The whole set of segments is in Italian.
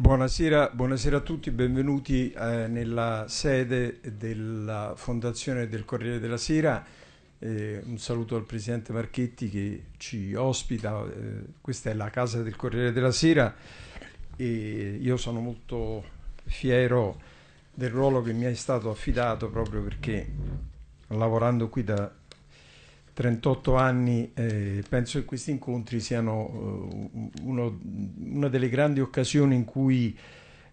Buonasera, buonasera, a tutti, benvenuti eh, nella sede della Fondazione del Corriere della Sera. Eh, un saluto al Presidente Marchetti che ci ospita, eh, questa è la casa del Corriere della Sera e io sono molto fiero del ruolo che mi è stato affidato proprio perché lavorando qui da 38 anni, eh, penso che questi incontri siano eh, uno, una delle grandi occasioni in cui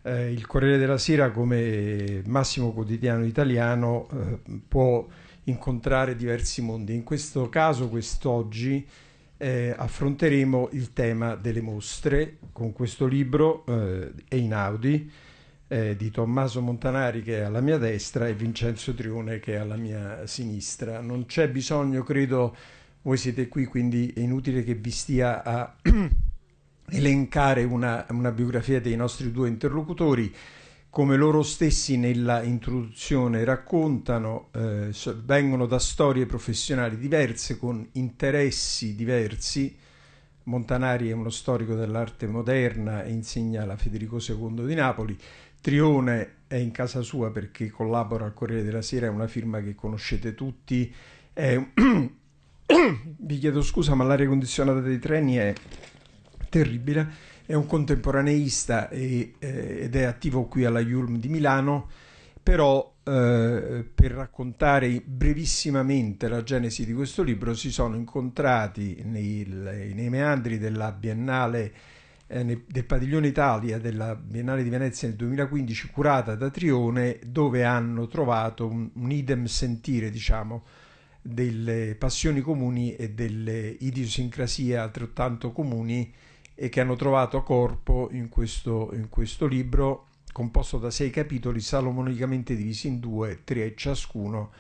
eh, il Corriere della Sera come massimo quotidiano italiano eh, può incontrare diversi mondi. In questo caso, quest'oggi, eh, affronteremo il tema delle mostre con questo libro Einaudi. Eh, eh, di Tommaso Montanari che è alla mia destra e Vincenzo Trione che è alla mia sinistra. Non c'è bisogno, credo, voi siete qui, quindi è inutile che vi stia a elencare una, una biografia dei nostri due interlocutori come loro stessi nella introduzione raccontano, eh, vengono da storie professionali diverse, con interessi diversi. Montanari è uno storico dell'arte moderna e insegna alla Federico II di Napoli. Trione è in casa sua perché collabora al Corriere della Sera, è una firma che conoscete tutti. È... Vi chiedo scusa, ma l'aria condizionata dei treni è terribile. È un contemporaneista e, eh, ed è attivo qui alla Yulm di Milano, però eh, per raccontare brevissimamente la genesi di questo libro si sono incontrati nei, nei meandri della Biennale eh, del Padiglione Italia della Biennale di Venezia nel 2015 curata da Trione dove hanno trovato un, un idem sentire diciamo delle passioni comuni e delle idiosincrasie altrettanto comuni e che hanno trovato corpo in questo, in questo libro composto da sei capitoli salomonicamente divisi in due, tre ciascuno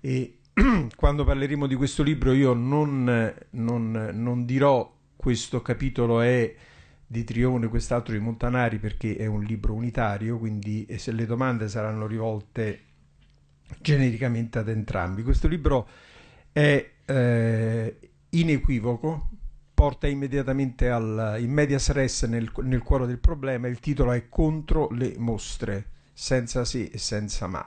e quando parleremo di questo libro io non, non, non dirò questo capitolo è di Trione, quest'altro di Montanari perché è un libro unitario, quindi se le domande saranno rivolte genericamente ad entrambi. Questo libro è eh, inequivoco, porta immediatamente al in media stress nel, nel cuore del problema, il titolo è Contro le mostre, senza se e senza ma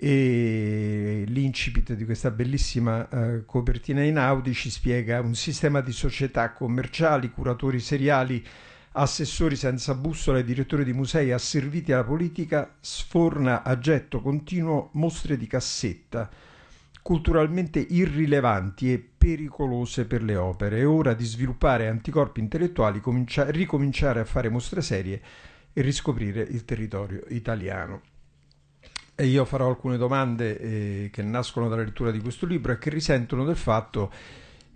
e l'incipit di questa bellissima eh, copertina in Audi ci spiega un sistema di società commerciali, curatori seriali, assessori senza bussola e direttori di musei asserviti alla politica sforna a getto continuo mostre di cassetta culturalmente irrilevanti e pericolose per le opere. È ora di sviluppare anticorpi intellettuali, ricominciare a fare mostre serie e riscoprire il territorio italiano. E io farò alcune domande eh, che nascono dalla lettura di questo libro e che risentono del fatto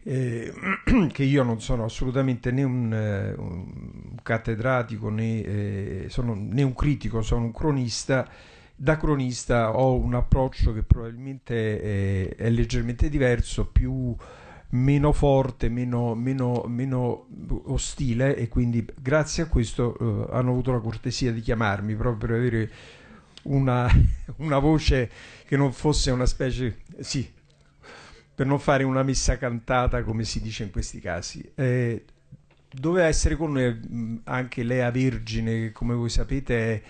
eh, che io non sono assolutamente né un, eh, un cattedratico né, eh, sono, né, un critico, sono un cronista. Da cronista ho un approccio che probabilmente è, è leggermente diverso, più meno forte, meno, meno, meno, ostile e quindi grazie a questo eh, hanno avuto la cortesia di chiamarmi proprio per avere una, una voce che non fosse una specie... Sì, per non fare una messa cantata come si dice in questi casi. Eh, doveva essere con noi mm, anche Lea Vergine, che come voi sapete è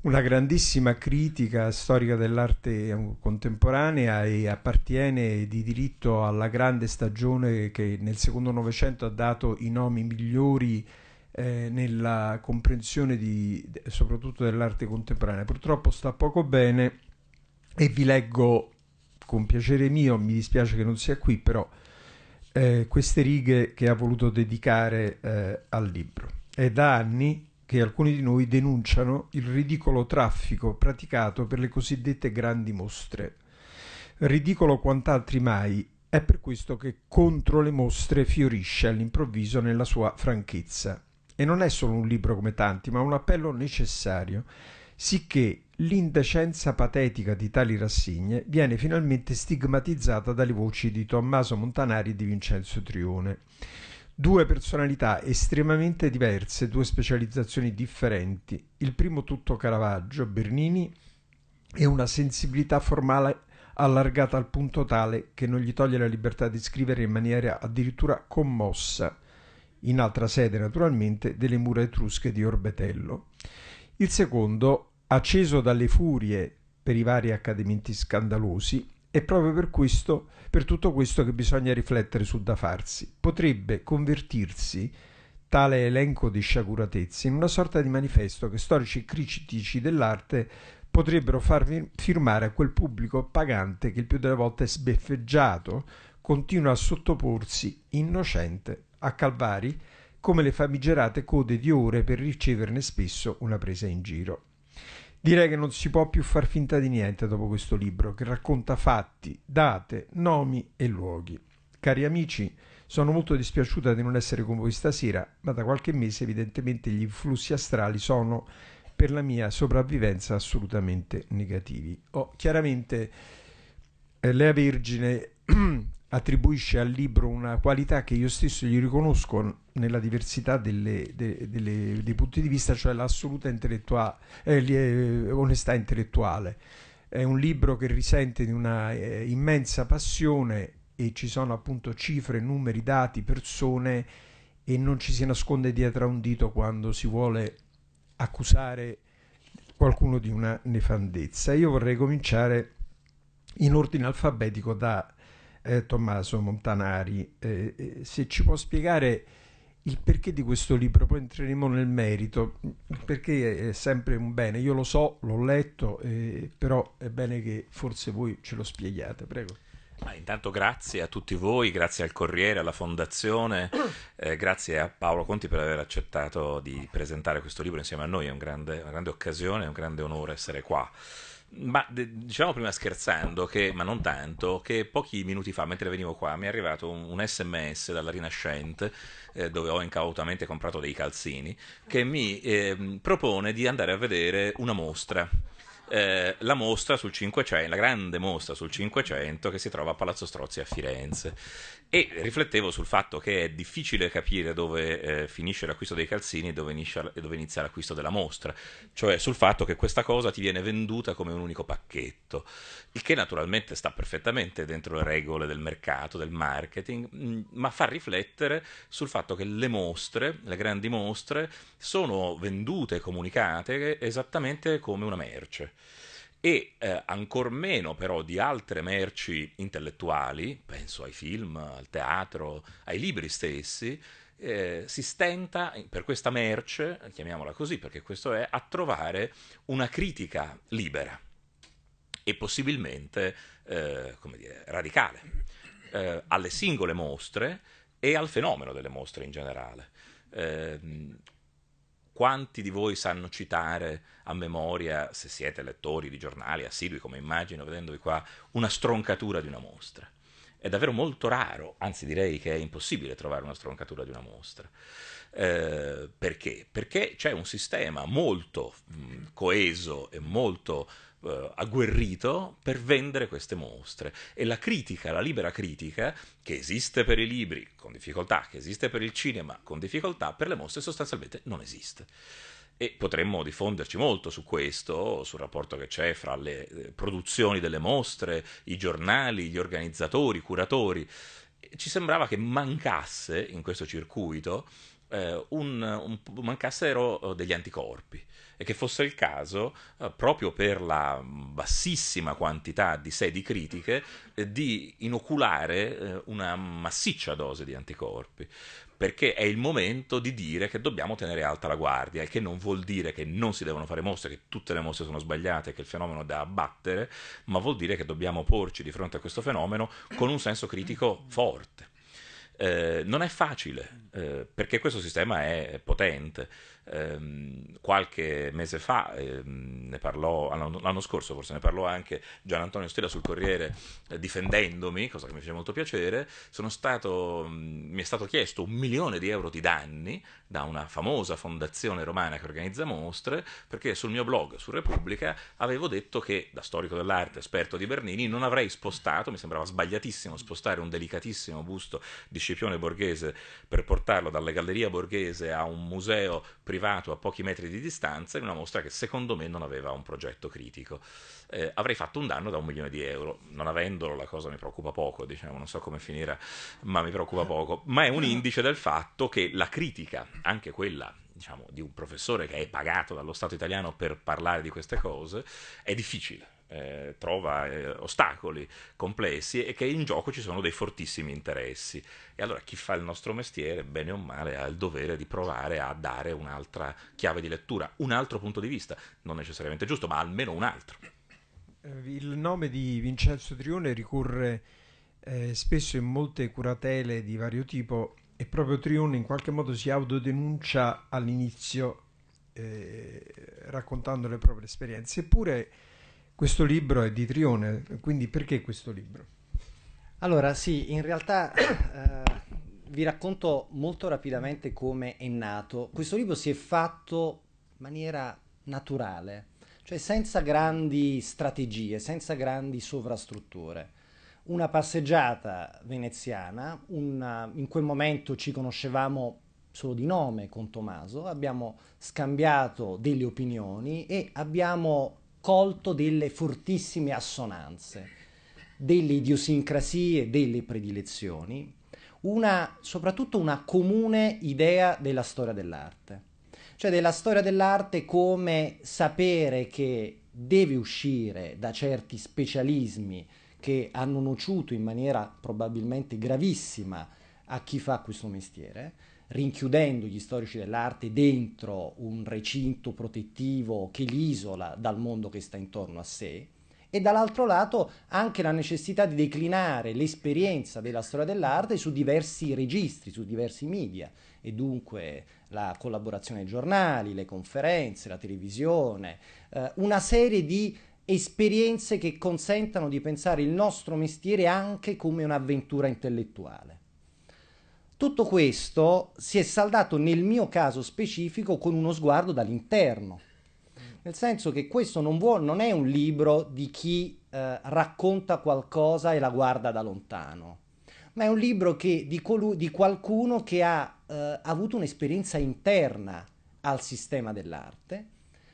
una grandissima critica storica dell'arte contemporanea e appartiene di diritto alla grande stagione che nel secondo Novecento ha dato i nomi migliori eh, nella comprensione di, soprattutto dell'arte contemporanea. Purtroppo sta poco bene e vi leggo con piacere mio, mi dispiace che non sia qui, però eh, queste righe che ha voluto dedicare eh, al libro. È da anni che alcuni di noi denunciano il ridicolo traffico praticato per le cosiddette grandi mostre. Ridicolo quant'altri mai, è per questo che contro le mostre fiorisce all'improvviso nella sua franchezza e non è solo un libro come tanti, ma un appello necessario, sicché l'indecenza patetica di tali rassegne viene finalmente stigmatizzata dalle voci di Tommaso Montanari e di Vincenzo Trione. Due personalità estremamente diverse, due specializzazioni differenti, il primo tutto Caravaggio, Bernini, e una sensibilità formale allargata al punto tale che non gli toglie la libertà di scrivere in maniera addirittura commossa in altra sede naturalmente, delle mura etrusche di Orbetello. Il secondo, acceso dalle furie per i vari accadimenti scandalosi, è proprio per, questo, per tutto questo che bisogna riflettere sul da farsi. Potrebbe convertirsi tale elenco di sciaguratezze in una sorta di manifesto che storici critici dell'arte potrebbero far firmare a quel pubblico pagante che il più delle volte è sbeffeggiato, continua a sottoporsi innocente a Calvari, come le famigerate code di ore per riceverne spesso una presa in giro. Direi che non si può più far finta di niente dopo questo libro che racconta fatti, date, nomi e luoghi. Cari amici, sono molto dispiaciuta di non essere con voi stasera, ma da qualche mese evidentemente gli influssi astrali sono per la mia sopravvivenza assolutamente negativi. oh, chiaramente eh, Lea Vergine attribuisce al libro una qualità che io stesso gli riconosco nella diversità delle, de, delle, dei punti di vista, cioè l'assoluta eh, eh, onestà intellettuale. È un libro che risente di una eh, immensa passione e ci sono appunto cifre, numeri, dati, persone e non ci si nasconde dietro a un dito quando si vuole accusare qualcuno di una nefandezza. Io vorrei cominciare in ordine alfabetico da eh, Tommaso Montanari, eh, eh, se ci può spiegare il perché di questo libro, poi entreremo nel merito, perché è sempre un bene, io lo so, l'ho letto, eh, però è bene che forse voi ce lo spieghiate, prego. Ma intanto grazie a tutti voi, grazie al Corriere, alla Fondazione, eh, grazie a Paolo Conti per aver accettato di presentare questo libro insieme a noi, è un grande, una grande occasione, è un grande onore essere qua. Ma diciamo prima scherzando, che, ma non tanto, che pochi minuti fa, mentre venivo qua, mi è arrivato un, un sms dalla Rinascente, eh, dove ho incautamente comprato dei calzini, che mi eh, propone di andare a vedere una mostra eh, la mostra sul 500, la grande mostra sul 500 che si trova a Palazzo Strozzi a Firenze. E riflettevo sul fatto che è difficile capire dove eh, finisce l'acquisto dei calzini e dove inizia, dove inizia l'acquisto della mostra, cioè sul fatto che questa cosa ti viene venduta come un unico pacchetto, il che naturalmente sta perfettamente dentro le regole del mercato, del marketing, mm, ma fa riflettere sul fatto che le mostre, le grandi mostre, sono vendute e comunicate esattamente come una merce e eh, ancor meno però di altre merci intellettuali, penso ai film, al teatro, ai libri stessi, eh, si stenta per questa merce, chiamiamola così perché questo è, a trovare una critica libera e possibilmente eh, dire, radicale eh, alle singole mostre e al fenomeno delle mostre in generale. Ehm, quanti di voi sanno citare a memoria, se siete lettori di giornali assidui, come immagino vedendovi qua, una stroncatura di una mostra? È davvero molto raro, anzi direi che è impossibile trovare una stroncatura di una mostra. Eh, perché? Perché c'è un sistema molto mh, coeso e molto eh, agguerrito per vendere queste mostre. E la critica, la libera critica, che esiste per i libri con difficoltà, che esiste per il cinema con difficoltà, per le mostre sostanzialmente non esiste. E potremmo diffonderci molto su questo, sul rapporto che c'è fra le eh, produzioni delle mostre, i giornali, gli organizzatori, i curatori. Ci sembrava che mancasse in questo circuito eh, un, un, mancassero eh, degli anticorpi e che fosse il caso, eh, proprio per la bassissima quantità di sedi critiche, eh, di inoculare eh, una massiccia dose di anticorpi perché è il momento di dire che dobbiamo tenere alta la guardia, il che non vuol dire che non si devono fare mostre, che tutte le mostre sono sbagliate, che il fenomeno è da abbattere, ma vuol dire che dobbiamo porci di fronte a questo fenomeno con un senso critico forte. Eh, non è facile, eh, perché questo sistema è potente. Ehm, qualche mese fa, ehm, ne parlò, l'anno scorso forse, ne parlò anche Gian Antonio Stella sul Corriere eh, difendendomi, cosa che mi fece molto piacere, stato, mm, mi è stato chiesto un milione di euro di danni da una famosa fondazione romana che organizza mostre, perché sul mio blog, su Repubblica, avevo detto che, da storico dell'arte, esperto di Bernini, non avrei spostato, mi sembrava sbagliatissimo spostare un delicatissimo busto di Scipione Borghese per portarlo dalla Galleria Borghese a un museo privato arrivato a pochi metri di distanza in una mostra che secondo me non aveva un progetto critico. Eh, avrei fatto un danno da un milione di euro, non avendolo la cosa mi preoccupa poco, diciamo, non so come finirà, ma mi preoccupa poco, ma è un eh. indice del fatto che la critica, anche quella diciamo, di un professore che è pagato dallo Stato italiano per parlare di queste cose, è difficile eh, trova eh, ostacoli complessi e che in gioco ci sono dei fortissimi interessi. E allora chi fa il nostro mestiere, bene o male, ha il dovere di provare a dare un'altra chiave di lettura, un altro punto di vista, non necessariamente giusto, ma almeno un altro. Eh, il nome di Vincenzo Trione ricorre eh, spesso in molte curatele di vario tipo e proprio Trione in qualche modo si autodenuncia all'inizio eh, raccontando le proprie esperienze, eppure questo libro è di Trione, quindi perché questo libro? Allora sì, in realtà eh, vi racconto molto rapidamente come è nato. Questo libro si è fatto in maniera naturale, cioè senza grandi strategie, senza grandi sovrastrutture. Una passeggiata veneziana, una, in quel momento ci conoscevamo solo di nome con Tommaso, abbiamo scambiato delle opinioni e abbiamo colto delle fortissime assonanze, delle idiosincrasie, delle predilezioni, una, soprattutto una comune idea della storia dell'arte, cioè della storia dell'arte come sapere che deve uscire da certi specialismi che hanno nociuto in maniera probabilmente gravissima a chi fa questo mestiere, rinchiudendo gli storici dell'arte dentro un recinto protettivo che li isola dal mondo che sta intorno a sé, e dall'altro lato anche la necessità di declinare l'esperienza della storia dell'arte su diversi registri, su diversi media e dunque la collaborazione ai giornali, le conferenze, la televisione, eh, una serie di esperienze che consentano di pensare il nostro mestiere anche come un'avventura intellettuale. Tutto questo si è saldato nel mio caso specifico con uno sguardo dall'interno, nel senso che questo non, vuol, non è un libro di chi eh, racconta qualcosa e la guarda da lontano, ma è un libro che, di, colu- di, qualcuno che ha eh, avuto un'esperienza interna al sistema dell'arte.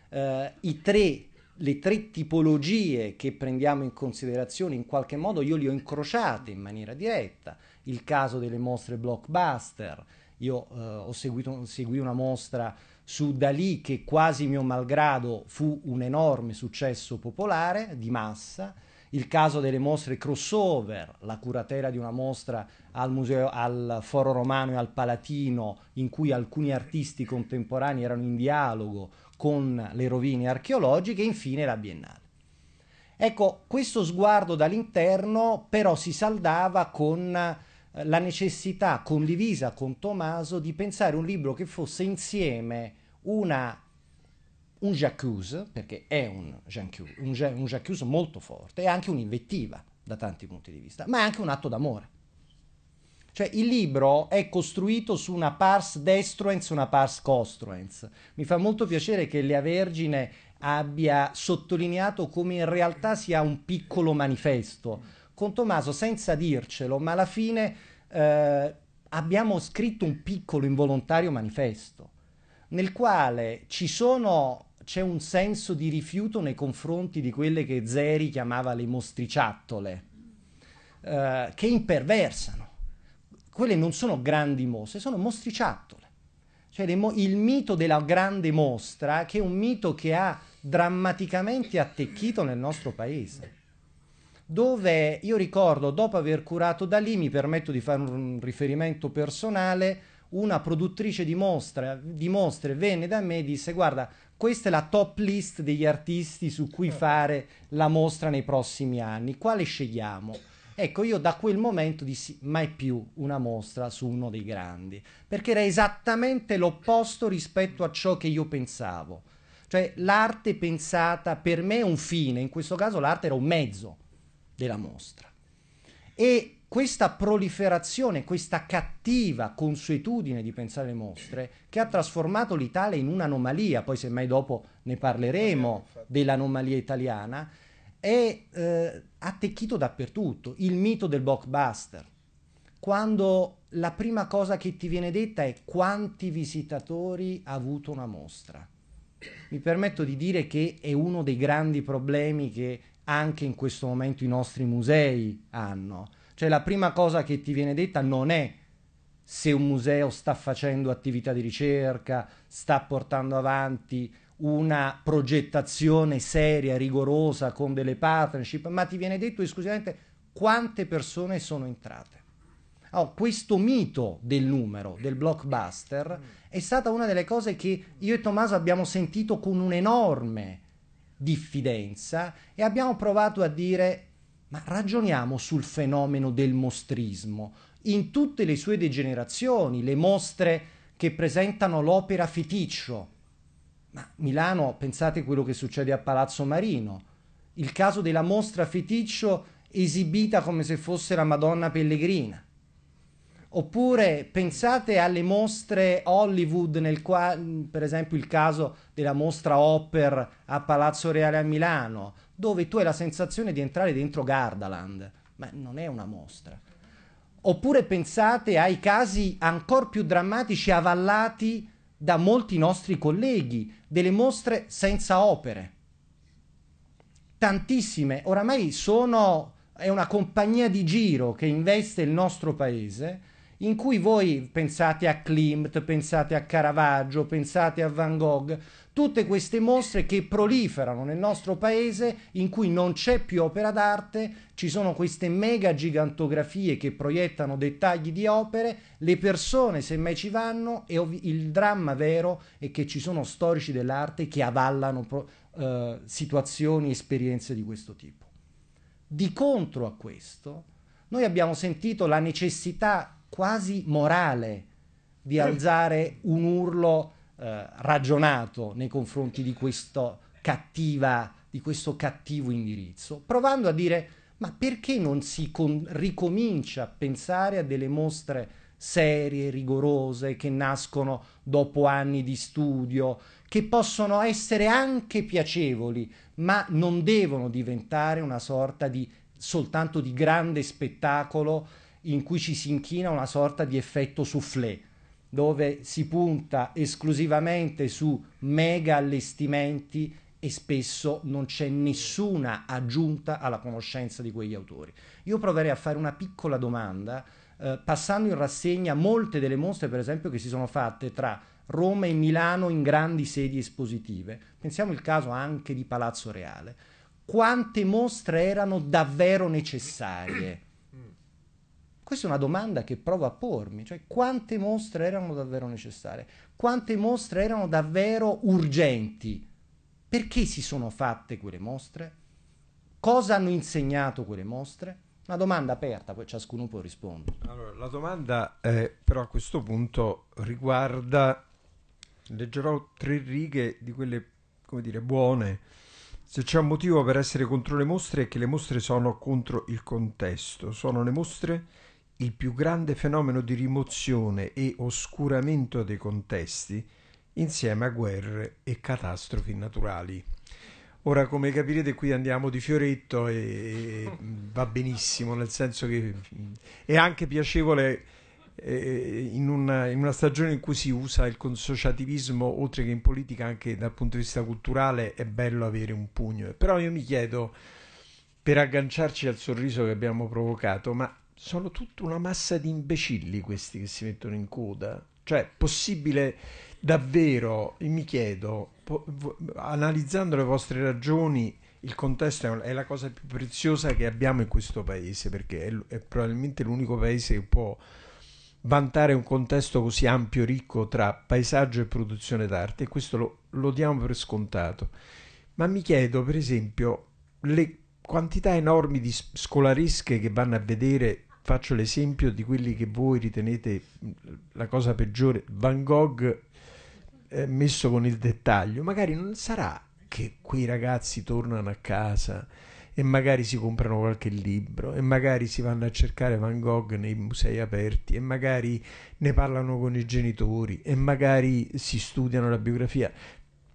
Eh, I tre le tre tipologie che prendiamo in considerazione in qualche modo io le ho incrociate in maniera diretta il caso delle mostre blockbuster. Io eh, ho seguito, seguì una mostra su Dalì che quasi mio malgrado fu un enorme successo popolare di massa, il caso delle mostre crossover, la curatela di una mostra al, museo, al Foro Romano e al Palatino in cui alcuni artisti contemporanei erano in dialogo con le rovine archeologiche e infine la Biennale. Ecco, questo sguardo dall'interno però si saldava con la necessità condivisa con Tommaso di pensare un libro che fosse insieme una, un jacuzzi, perché è un, jacuzzi, un, un jacuzzi molto forte, e anche un'invettiva da tanti punti di vista, ma è anche un atto d'amore. Cioè il libro è costruito su una pars destruens, una pars costruens. Mi fa molto piacere che Lea Vergine abbia sottolineato come in realtà sia un piccolo manifesto con Tommaso senza dircelo, ma alla fine eh, abbiamo scritto un piccolo involontario manifesto nel quale sono, c'è un senso di rifiuto nei confronti di quelle che Zeri chiamava le mostriciattole, eh, che imperversano. Quelle non sono grandi mostre, sono mostriciattole. Cioè mo- il mito della grande mostra, che è un mito che ha drammaticamente attecchito nel nostro paese dove io ricordo, dopo aver curato da lì, mi permetto di fare un riferimento personale, una produttrice di, mostra, di mostre venne da me e disse guarda, questa è la top list degli artisti su cui eh. fare la mostra nei prossimi anni, quale scegliamo? Ecco, io da quel momento dissi mai più una mostra su uno dei grandi, perché era esattamente l'opposto rispetto a ciò che io pensavo. Cioè l'arte pensata per me è un fine, in questo caso l'arte era un mezzo della mostra. E questa proliferazione, questa cattiva consuetudine di pensare alle mostre che ha trasformato l'Italia in un'anomalia, poi semmai dopo ne parleremo dell'anomalia italiana, è eh, attecchito dappertutto. Il mito del blockbuster, quando la prima cosa che ti viene detta è quanti visitatori ha avuto una mostra. Mi permetto di dire che è uno dei grandi problemi che anche in questo momento i nostri musei hanno. Cioè la prima cosa che ti viene detta non è se un museo sta facendo attività di ricerca, sta portando avanti una progettazione seria, rigorosa, con delle partnership, ma ti viene detto esclusivamente quante persone sono entrate. Oh, questo mito del numero, del blockbuster, è stata una delle cose che io e Tommaso abbiamo sentito con un'enorme diffidenza e abbiamo provato a dire ma ragioniamo sul fenomeno del mostrismo in tutte le sue degenerazioni, le mostre che presentano l'opera feticcio. Ma Milano, pensate quello che succede a Palazzo Marino, il caso della mostra feticcio esibita come se fosse la Madonna Pellegrina. Oppure pensate alle mostre Hollywood, nel qua, per esempio il caso della mostra Hopper a Palazzo Reale a Milano, dove tu hai la sensazione di entrare dentro Gardaland, ma non è una mostra. Oppure pensate ai casi ancora più drammatici avallati da molti nostri colleghi, delle mostre senza opere. Tantissime, oramai sono, è una compagnia di giro che investe il nostro paese in cui voi pensate a Klimt, pensate a Caravaggio, pensate a Van Gogh, tutte queste mostre che proliferano nel nostro paese in cui non c'è più opera d'arte, ci sono queste mega gigantografie che proiettano dettagli di opere, le persone semmai ci vanno e il dramma vero è che ci sono storici dell'arte che avallano pro- eh, situazioni, esperienze di questo tipo. Di contro a questo, noi abbiamo sentito la necessità quasi morale di alzare un urlo eh, ragionato nei confronti di questo, cattiva, di questo cattivo indirizzo, provando a dire ma perché non si con- ricomincia a pensare a delle mostre serie, rigorose, che nascono dopo anni di studio, che possono essere anche piacevoli, ma non devono diventare una sorta di soltanto di grande spettacolo in cui ci si inchina una sorta di effetto soufflé, dove si punta esclusivamente su mega allestimenti e spesso non c'è nessuna aggiunta alla conoscenza di quegli autori. Io proverei a fare una piccola domanda, eh, passando in rassegna molte delle mostre, per esempio, che si sono fatte tra Roma e Milano in grandi sedi espositive. Pensiamo il caso anche di Palazzo Reale. Quante mostre erano davvero necessarie? Questa è una domanda che provo a pormi, cioè quante mostre erano davvero necessarie, quante mostre erano davvero urgenti, perché si sono fatte quelle mostre, cosa hanno insegnato quelle mostre, una domanda aperta, poi ciascuno può rispondere. Allora, la domanda eh, però a questo punto riguarda, leggerò tre righe di quelle, come dire, buone. Se c'è un motivo per essere contro le mostre è che le mostre sono contro il contesto, sono le mostre il più grande fenomeno di rimozione e oscuramento dei contesti insieme a guerre e catastrofi naturali. Ora, come capirete, qui andiamo di fioretto e va benissimo, nel senso che è anche piacevole eh, in, una, in, una, stagione in cui si usa il consociativismo, oltre che in politica, anche dal punto di vista culturale, è bello avere un pugno. Però io mi chiedo, per agganciarci al sorriso che abbiamo provocato, ma sono tutta una massa di imbecilli questi che si mettono in coda. Cioè, possibile davvero, mi chiedo, po- analizzando le vostre ragioni, il contesto è la cosa più preziosa che abbiamo in questo paese, perché è, è probabilmente l'unico paese che può vantare un contesto così ampio, ricco tra paesaggio e produzione d'arte, e questo lo, lo diamo per scontato. Ma mi chiedo, per esempio, le quantità enormi di scolaresche che vanno a vedere faccio l'esempio di quelli che voi ritenete la cosa peggiore, Van Gogh eh, messo con il dettaglio, magari non sarà che quei ragazzi tornano a casa e magari si comprano qualche libro e magari si vanno a cercare Van Gogh nei musei aperti e magari ne parlano con i genitori e magari si studiano la biografia.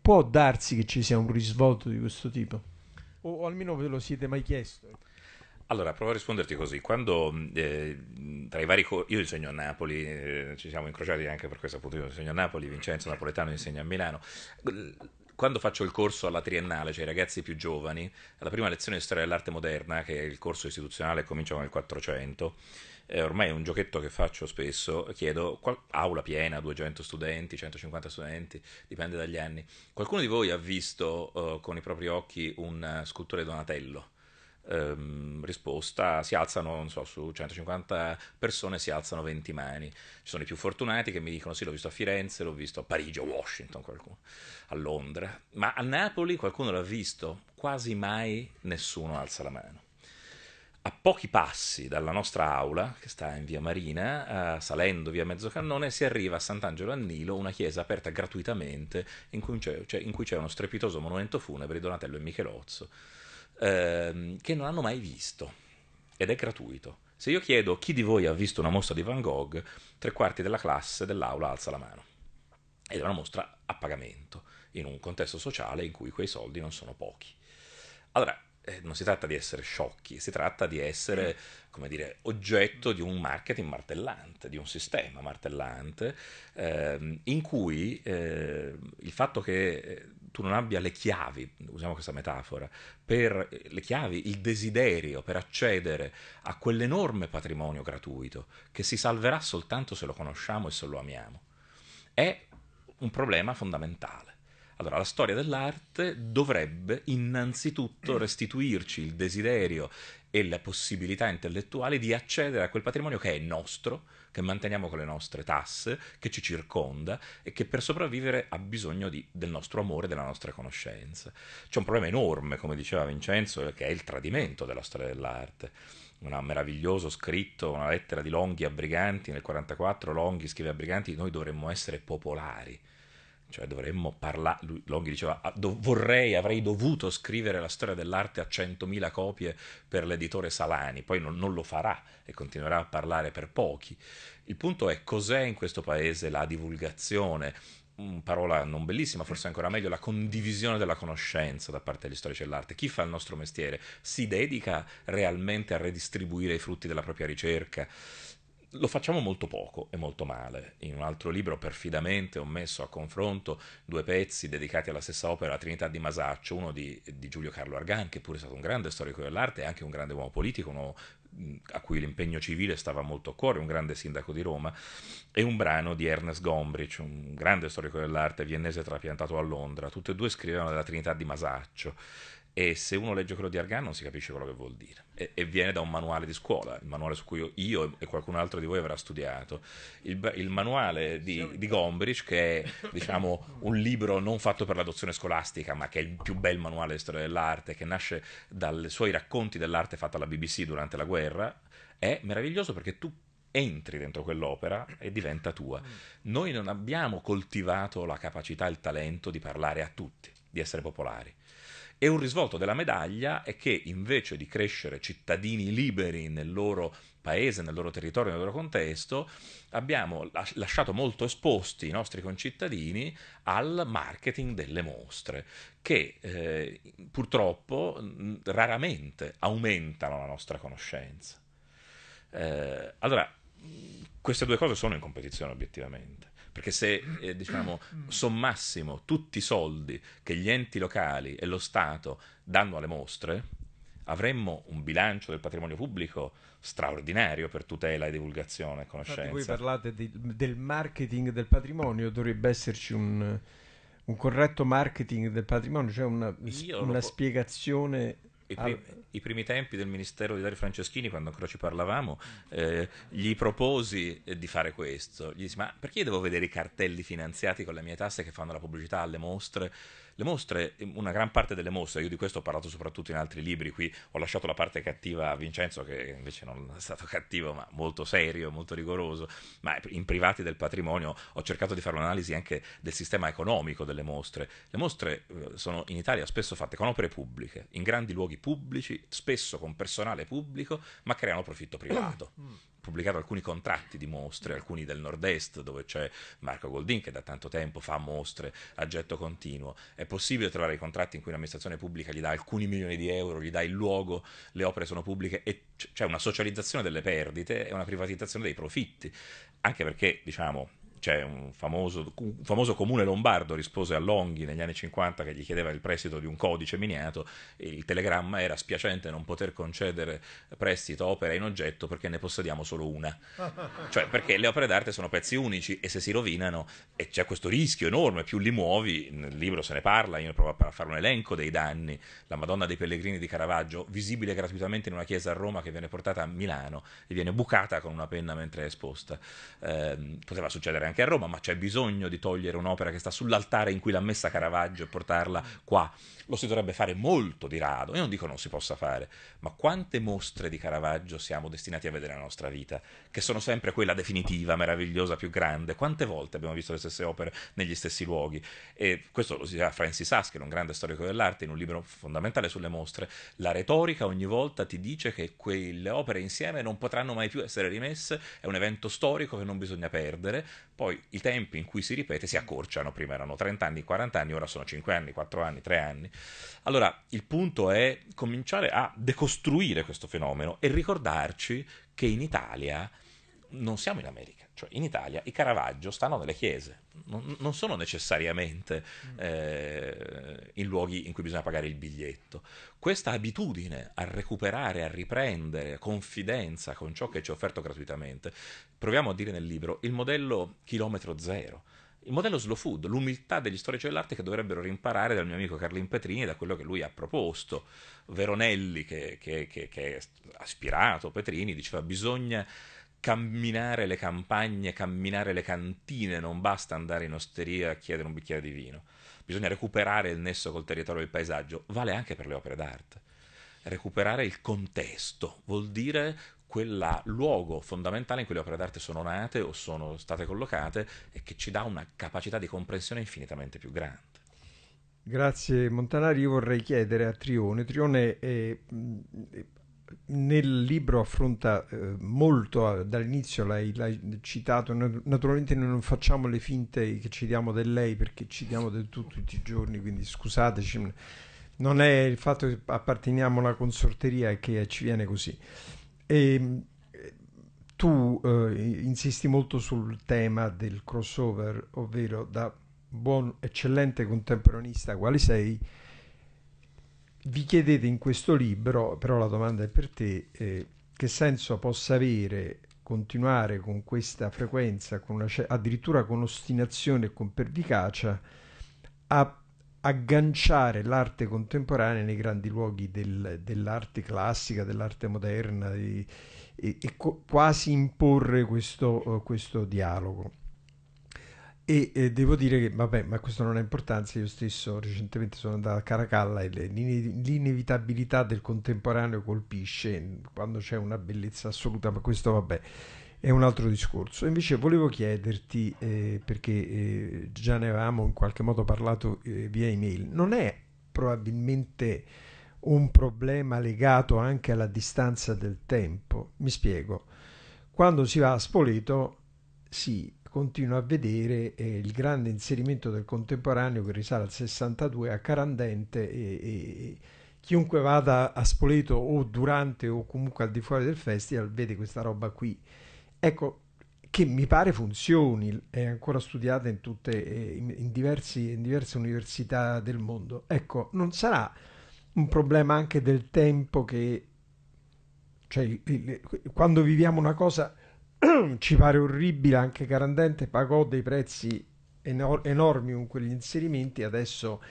Può darsi che ci sia un risvolto di questo tipo? O, o almeno ve lo siete mai chiesto? Allora, provo a risponderti così. Quando eh, tra i vari corsi, io insegno a Napoli, eh, ci siamo incrociati anche per questo appunto, io insegno a Napoli, Vincenzo Napoletano insegna a Milano. Quando faccio il corso alla triennale, cioè i ragazzi più giovani, alla prima lezione di storia dell'arte moderna, che è il corso istituzionale, comincia con il 400, eh, ormai è un giochetto che faccio spesso, chiedo, qual- aula piena, 200 studenti, 150 studenti, dipende dagli anni, qualcuno di voi ha visto eh, con i propri occhi un eh, scultore Donatello? ehm, risposta si alzano, non so, su 150 persone si alzano 20 mani. Ci sono i più fortunati che mi dicono sì, l'ho visto a Firenze, l'ho visto a Parigi, a Washington, qualcuno, a Londra. Ma a Napoli qualcuno l'ha visto? Quasi mai nessuno alza la mano. A pochi passi dalla nostra aula, che sta in via Marina, eh, salendo via Mezzocannone, si arriva a Sant'Angelo al Nilo, una chiesa aperta gratuitamente in cui c'è, cioè, in cui c'è uno strepitoso monumento funebre di Donatello e Michelozzo ehm, che non hanno mai visto ed è gratuito. Se io chiedo chi di voi ha visto una mostra di Van Gogh, tre quarti della classe dell'aula alza la mano. Ed è una mostra a pagamento, in un contesto sociale in cui quei soldi non sono pochi. Allora, eh, non si tratta di essere sciocchi, si tratta di essere, come dire, oggetto di un marketing martellante, di un sistema martellante, ehm, in cui eh, il fatto che eh, tu non abbia le chiavi, usiamo questa metafora, per eh, le chiavi, il desiderio per accedere a quell'enorme patrimonio gratuito che si salverà soltanto se lo conosciamo e se lo amiamo, è un problema fondamentale. Allora, la storia dell'arte dovrebbe innanzitutto restituirci il desiderio e la possibilità intellettuale di accedere a quel patrimonio che è nostro, che manteniamo con le nostre tasse, che ci circonda e che per sopravvivere ha bisogno di, del nostro amore, della nostra conoscenza. C'è un problema enorme, come diceva Vincenzo, che è il tradimento della storia dell'arte. Un meraviglioso scritto, una lettera di Longhi a Briganti nel 1944, Longhi scrive a Briganti, noi dovremmo essere popolari cioè dovremmo parlare, Longhi diceva ah, vorrei, avrei dovuto scrivere la storia dell'arte a 100.000 copie per l'editore Salani, poi non, non, lo farà e continuerà a parlare per pochi. Il punto è cos'è in questo paese la divulgazione, una mm, parola non bellissima, forse ancora meglio, la condivisione della conoscenza da parte degli storici dell'arte. Chi fa il nostro mestiere si dedica realmente a redistribuire i frutti della propria ricerca? lo facciamo molto poco e molto male. In un altro libro, perfidamente, ho messo a confronto due pezzi dedicati alla stessa opera, La Trinità di Masaccio, uno di, di Giulio Carlo Argan, che pure è stato un grande storico dell'arte e anche un grande uomo politico, uno a cui l'impegno civile stava molto a cuore, un grande sindaco di Roma, e un brano di Ernest Gombrich, un grande storico dell'arte viennese trapiantato a Londra. Tutti e due scrivevano della Trinità di Masaccio e se uno legge quello di Argan non si capisce quello che vuol dire e, e viene da un manuale di scuola, il manuale su cui io, e qualcun altro di voi avrà studiato, il, il manuale di, di Gombrich che è diciamo, un libro non fatto per l'adozione scolastica ma che è il più bel manuale di storia dell'arte che nasce dai suoi racconti dell'arte fatta alla BBC durante la guerra, è meraviglioso perché tu entri dentro quell'opera e diventa tua. Noi non abbiamo coltivato la capacità, il talento di parlare a tutti, di essere popolari e un risvolto della medaglia è che invece di crescere cittadini liberi nel loro paese, nel loro territorio, nel loro contesto, abbiamo lasciato molto esposti i nostri concittadini al marketing delle mostre, che eh, purtroppo raramente aumentano la nostra conoscenza. Eh, allora, queste due cose sono in competizione obiettivamente. Perché se eh, diciamo, sommassimo tutti i soldi che gli enti locali e lo Stato danno alle mostre, avremmo un bilancio del patrimonio pubblico straordinario per tutela e divulgazione e conoscenza. Infatti voi parlate di, del marketing del patrimonio, dovrebbe esserci un, un corretto marketing del patrimonio, cioè una, una spiegazione i, primi, ah, i primi tempi del ministero di Dario Franceschini, quando ancora ci parlavamo, eh, gli proposi eh, di fare questo. Gli dissi: Ma perché devo vedere i cartelli finanziati con le mie tasse che fanno la pubblicità alle mostre? Le mostre, una gran parte delle mostre, io di questo ho parlato soprattutto in altri libri, qui ho lasciato la parte cattiva a Vincenzo che invece non è stato cattivo ma molto serio, molto rigoroso, ma in privati del patrimonio ho cercato di fare un'analisi anche del sistema economico delle mostre. Le mostre eh, sono in Italia spesso fatte con opere pubbliche, in grandi luoghi pubblici, spesso con personale pubblico, ma creano profitto privato. Mm pubblicato alcuni contratti di mostre, alcuni del nord-est dove c'è Marco Goldin che da tanto tempo fa mostre a getto continuo. È possibile trovare i contratti in cui un'amministrazione pubblica gli dà alcuni milioni di euro, gli dà il luogo, le opere sono pubbliche e c'è una socializzazione delle perdite e una privatizzazione dei profitti, anche perché diciamo cioè un famoso, un famoso, comune lombardo rispose a Longhi negli anni 50 che gli chiedeva il prestito di un codice miniato, il telegramma era spiacente non poter concedere prestito a opera in oggetto perché ne possediamo solo una. cioè perché le opere d'arte sono pezzi unici e se si rovinano e c'è questo rischio enorme, più li muovi, nel libro se ne parla, io provo a fare un elenco dei danni, la Madonna dei Pellegrini di Caravaggio, visibile gratuitamente in una chiesa a Roma che viene portata a Milano e viene bucata con una penna mentre è esposta. Eh, poteva succedere anche anche a Roma, ma c'è bisogno di togliere un'opera che sta sull'altare in cui l'ha messa Caravaggio e portarla qua. Lo si dovrebbe fare molto di rado, io non dico non si possa fare, ma quante mostre di Caravaggio siamo destinati a vedere nella nostra vita, che sono sempre quella definitiva, meravigliosa, più grande? Quante volte abbiamo visto le stesse opere negli stessi luoghi? E questo lo diceva Francis Haskell, un grande storico dell'arte, in un libro fondamentale sulle mostre. La retorica ogni volta ti dice che quelle opere insieme non potranno mai più essere rimesse, è un evento storico che non bisogna perdere, poi i tempi in cui si ripete si accorciano, prima erano 30 anni, 40 anni, ora sono 5 anni, 4 anni, 3 anni. Allora il punto è cominciare a decostruire questo fenomeno e ricordarci che in Italia non siamo in America. Cioè, in Italia i Caravaggio stanno nelle chiese, non, non sono necessariamente mm. eh, in luoghi in cui bisogna pagare il biglietto. Questa abitudine a recuperare, a riprendere confidenza con ciò che ci è offerto gratuitamente, proviamo a dire nel libro il modello chilometro zero. Il modello slow food, l'umiltà degli storici dell'arte che dovrebbero rimparare dal mio amico Carlin Petrini e da quello che lui ha proposto. Veronelli, che, che, che, ha ispirato Petrini, diceva bisogna camminare le campagne, camminare le cantine, non basta andare in osteria a chiedere un bicchiere di vino. Bisogna recuperare il nesso col territorio e il paesaggio, vale anche per le opere d'arte. Recuperare il contesto vuol dire quel luogo fondamentale in cui le opere d'arte sono nate o sono state collocate e che ci dà una capacità di comprensione infinitamente più grande. Grazie Montanari, io vorrei chiedere a Trione, Trione è, mm, nel libro affronta eh, molto, eh, dall'inizio l'hai, l'hai, citato, naturalmente noi non facciamo le finte che ci diamo del lei perché ci diamo del tutto tutti i giorni, quindi scusateci, non è il fatto che apparteniamo a una consorteria che ci viene così. E, ehm, tu eh, insisti molto sul tema del crossover, ovvero da buon eccellente contemporaneista quale sei, vi chiedete in questo libro, però la domanda è per te, eh, che senso possa avere continuare con questa frequenza, con una, addirittura con ostinazione e con pervicacia, a agganciare l'arte contemporanea nei grandi luoghi del, dell'arte classica, dell'arte moderna di, e, e, quasi imporre questo, questo dialogo. E eh, devo dire che, vabbè, ma questo non ha importanza, io stesso recentemente sono andato a Caracalla e l'ine- l'inevitabilità del contemporaneo colpisce quando c'è una bellezza assoluta, ma questo vabbè è un altro discorso. Invece volevo chiederti, eh, perché eh, già ne avevamo in qualche modo parlato eh, via email, non è probabilmente un problema legato anche alla distanza del tempo? Mi spiego, quando si va a Spoleto si continua a vedere eh, il grande inserimento del contemporaneo che risale al 62 a Carandente e, e chiunque vada a Spoleto o durante o comunque al di fuori del festival vede questa roba qui. Ecco, che mi pare funzioni, è ancora studiata in, tutte, eh, in, in, diversi, in diverse università del mondo. Ecco, non sarà un problema anche del tempo che... Cioè, il, il, quando viviamo una cosa ci pare orribile, anche Carandente pagò dei prezzi enor- enormi con quegli inserimenti, adesso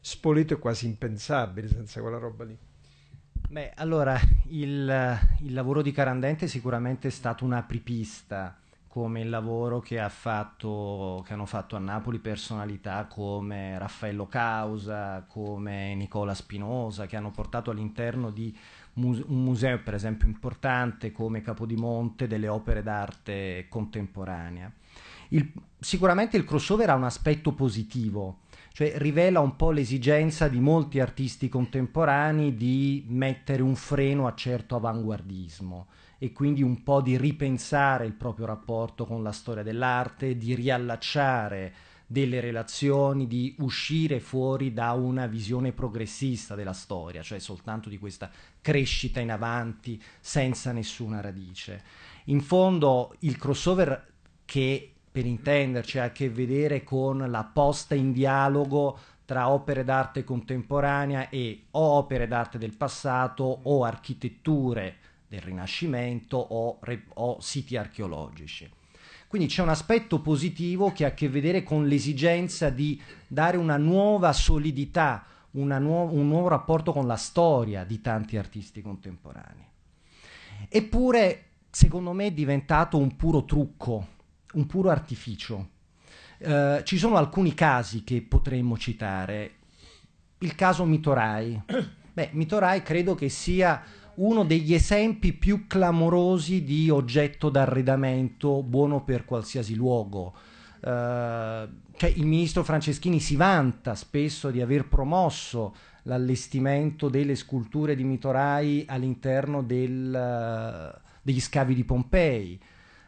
Spoleto è quasi impensabile senza quella roba lì. Beh, allora il, il lavoro di Carandente è sicuramente stato una apripista come il lavoro che, ha fatto, che, hanno fatto a Napoli personalità come Raffaello Causa, come Nicola Spinosa, che hanno portato all'interno di un museo per esempio importante come Capodimonte delle opere d'arte contemporanea. Il, sicuramente il crossover ha un aspetto positivo, cioè rivela un po' l'esigenza di molti artisti contemporanei di mettere un freno a certo avanguardismo e quindi un po' di ripensare il proprio rapporto con la storia dell'arte, di riallacciare delle relazioni, di uscire fuori da una visione progressista della storia, cioè soltanto di questa crescita in avanti senza nessuna radice. In fondo il crossover che per intenderci ha a che vedere con la posta in dialogo tra opere d'arte contemporanea e o opere d'arte del passato o architetture del Rinascimento o, o siti archeologici. Quindi c'è un aspetto positivo che ha a che vedere con l'esigenza di dare una nuova solidità, una nuo- un nuovo rapporto con la storia di tanti artisti contemporanei. Eppure, secondo me, è diventato un puro trucco, un puro artificio. Eh, ci sono alcuni casi che potremmo citare. Il caso Mitorai. Beh, Mitorai credo che sia uno degli esempi più clamorosi di oggetto d'arredamento buono per qualsiasi luogo. Uh, cioè, il ministro Franceschini si vanta spesso di aver promosso l'allestimento delle sculture di Mitorai all'interno del, uh, degli scavi di Pompei.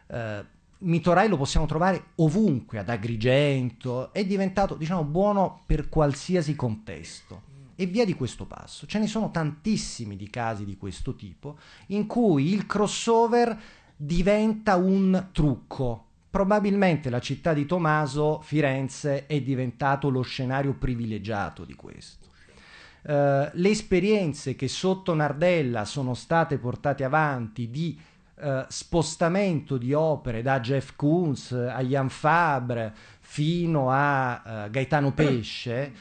Uh, Mitorai lo possiamo trovare ovunque, ad Agrigento, è diventato diciamo, buono per qualsiasi contesto e via di questo passo. Ce ne sono tantissimi di casi di questo tipo in cui il crossover diventa un trucco. Probabilmente la città di Tommaso, Firenze, è diventato lo scenario privilegiato di questo. Uh, le esperienze che sotto Nardella sono state portate avanti di uh, spostamento di opere da Jeff Koons a Jan Fabre fino a uh, Gaetano Pesce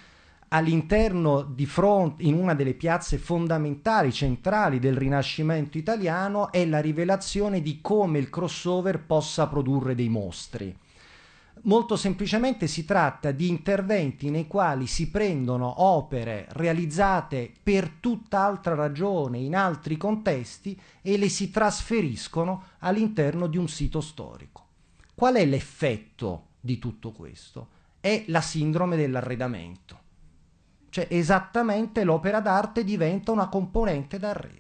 all'interno di fronte in una delle piazze fondamentali centrali del Rinascimento italiano è la rivelazione di come il crossover possa produrre dei mostri. Molto semplicemente si tratta di interventi nei quali si prendono opere realizzate per tutt'altra ragione in altri contesti e le si trasferiscono all'interno di un sito storico. Qual è l'effetto di tutto questo? È la sindrome dell'arredamento cioè esattamente l'opera d'arte diventa una componente d'arredo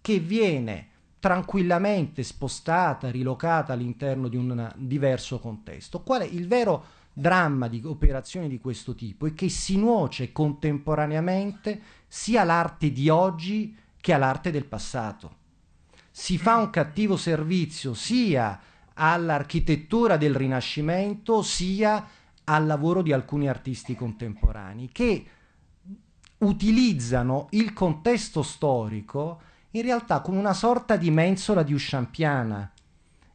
che viene tranquillamente spostata, rilocata all'interno di un diverso contesto. Qual è il vero dramma di operazioni di questo tipo? È che si nuoce contemporaneamente sia all'arte di oggi che all'arte del passato. Si fa un cattivo servizio sia all'architettura del Rinascimento sia al lavoro di alcuni artisti contemporanei che utilizzano il contesto storico in realtà come una sorta di mensola di diusciampiana.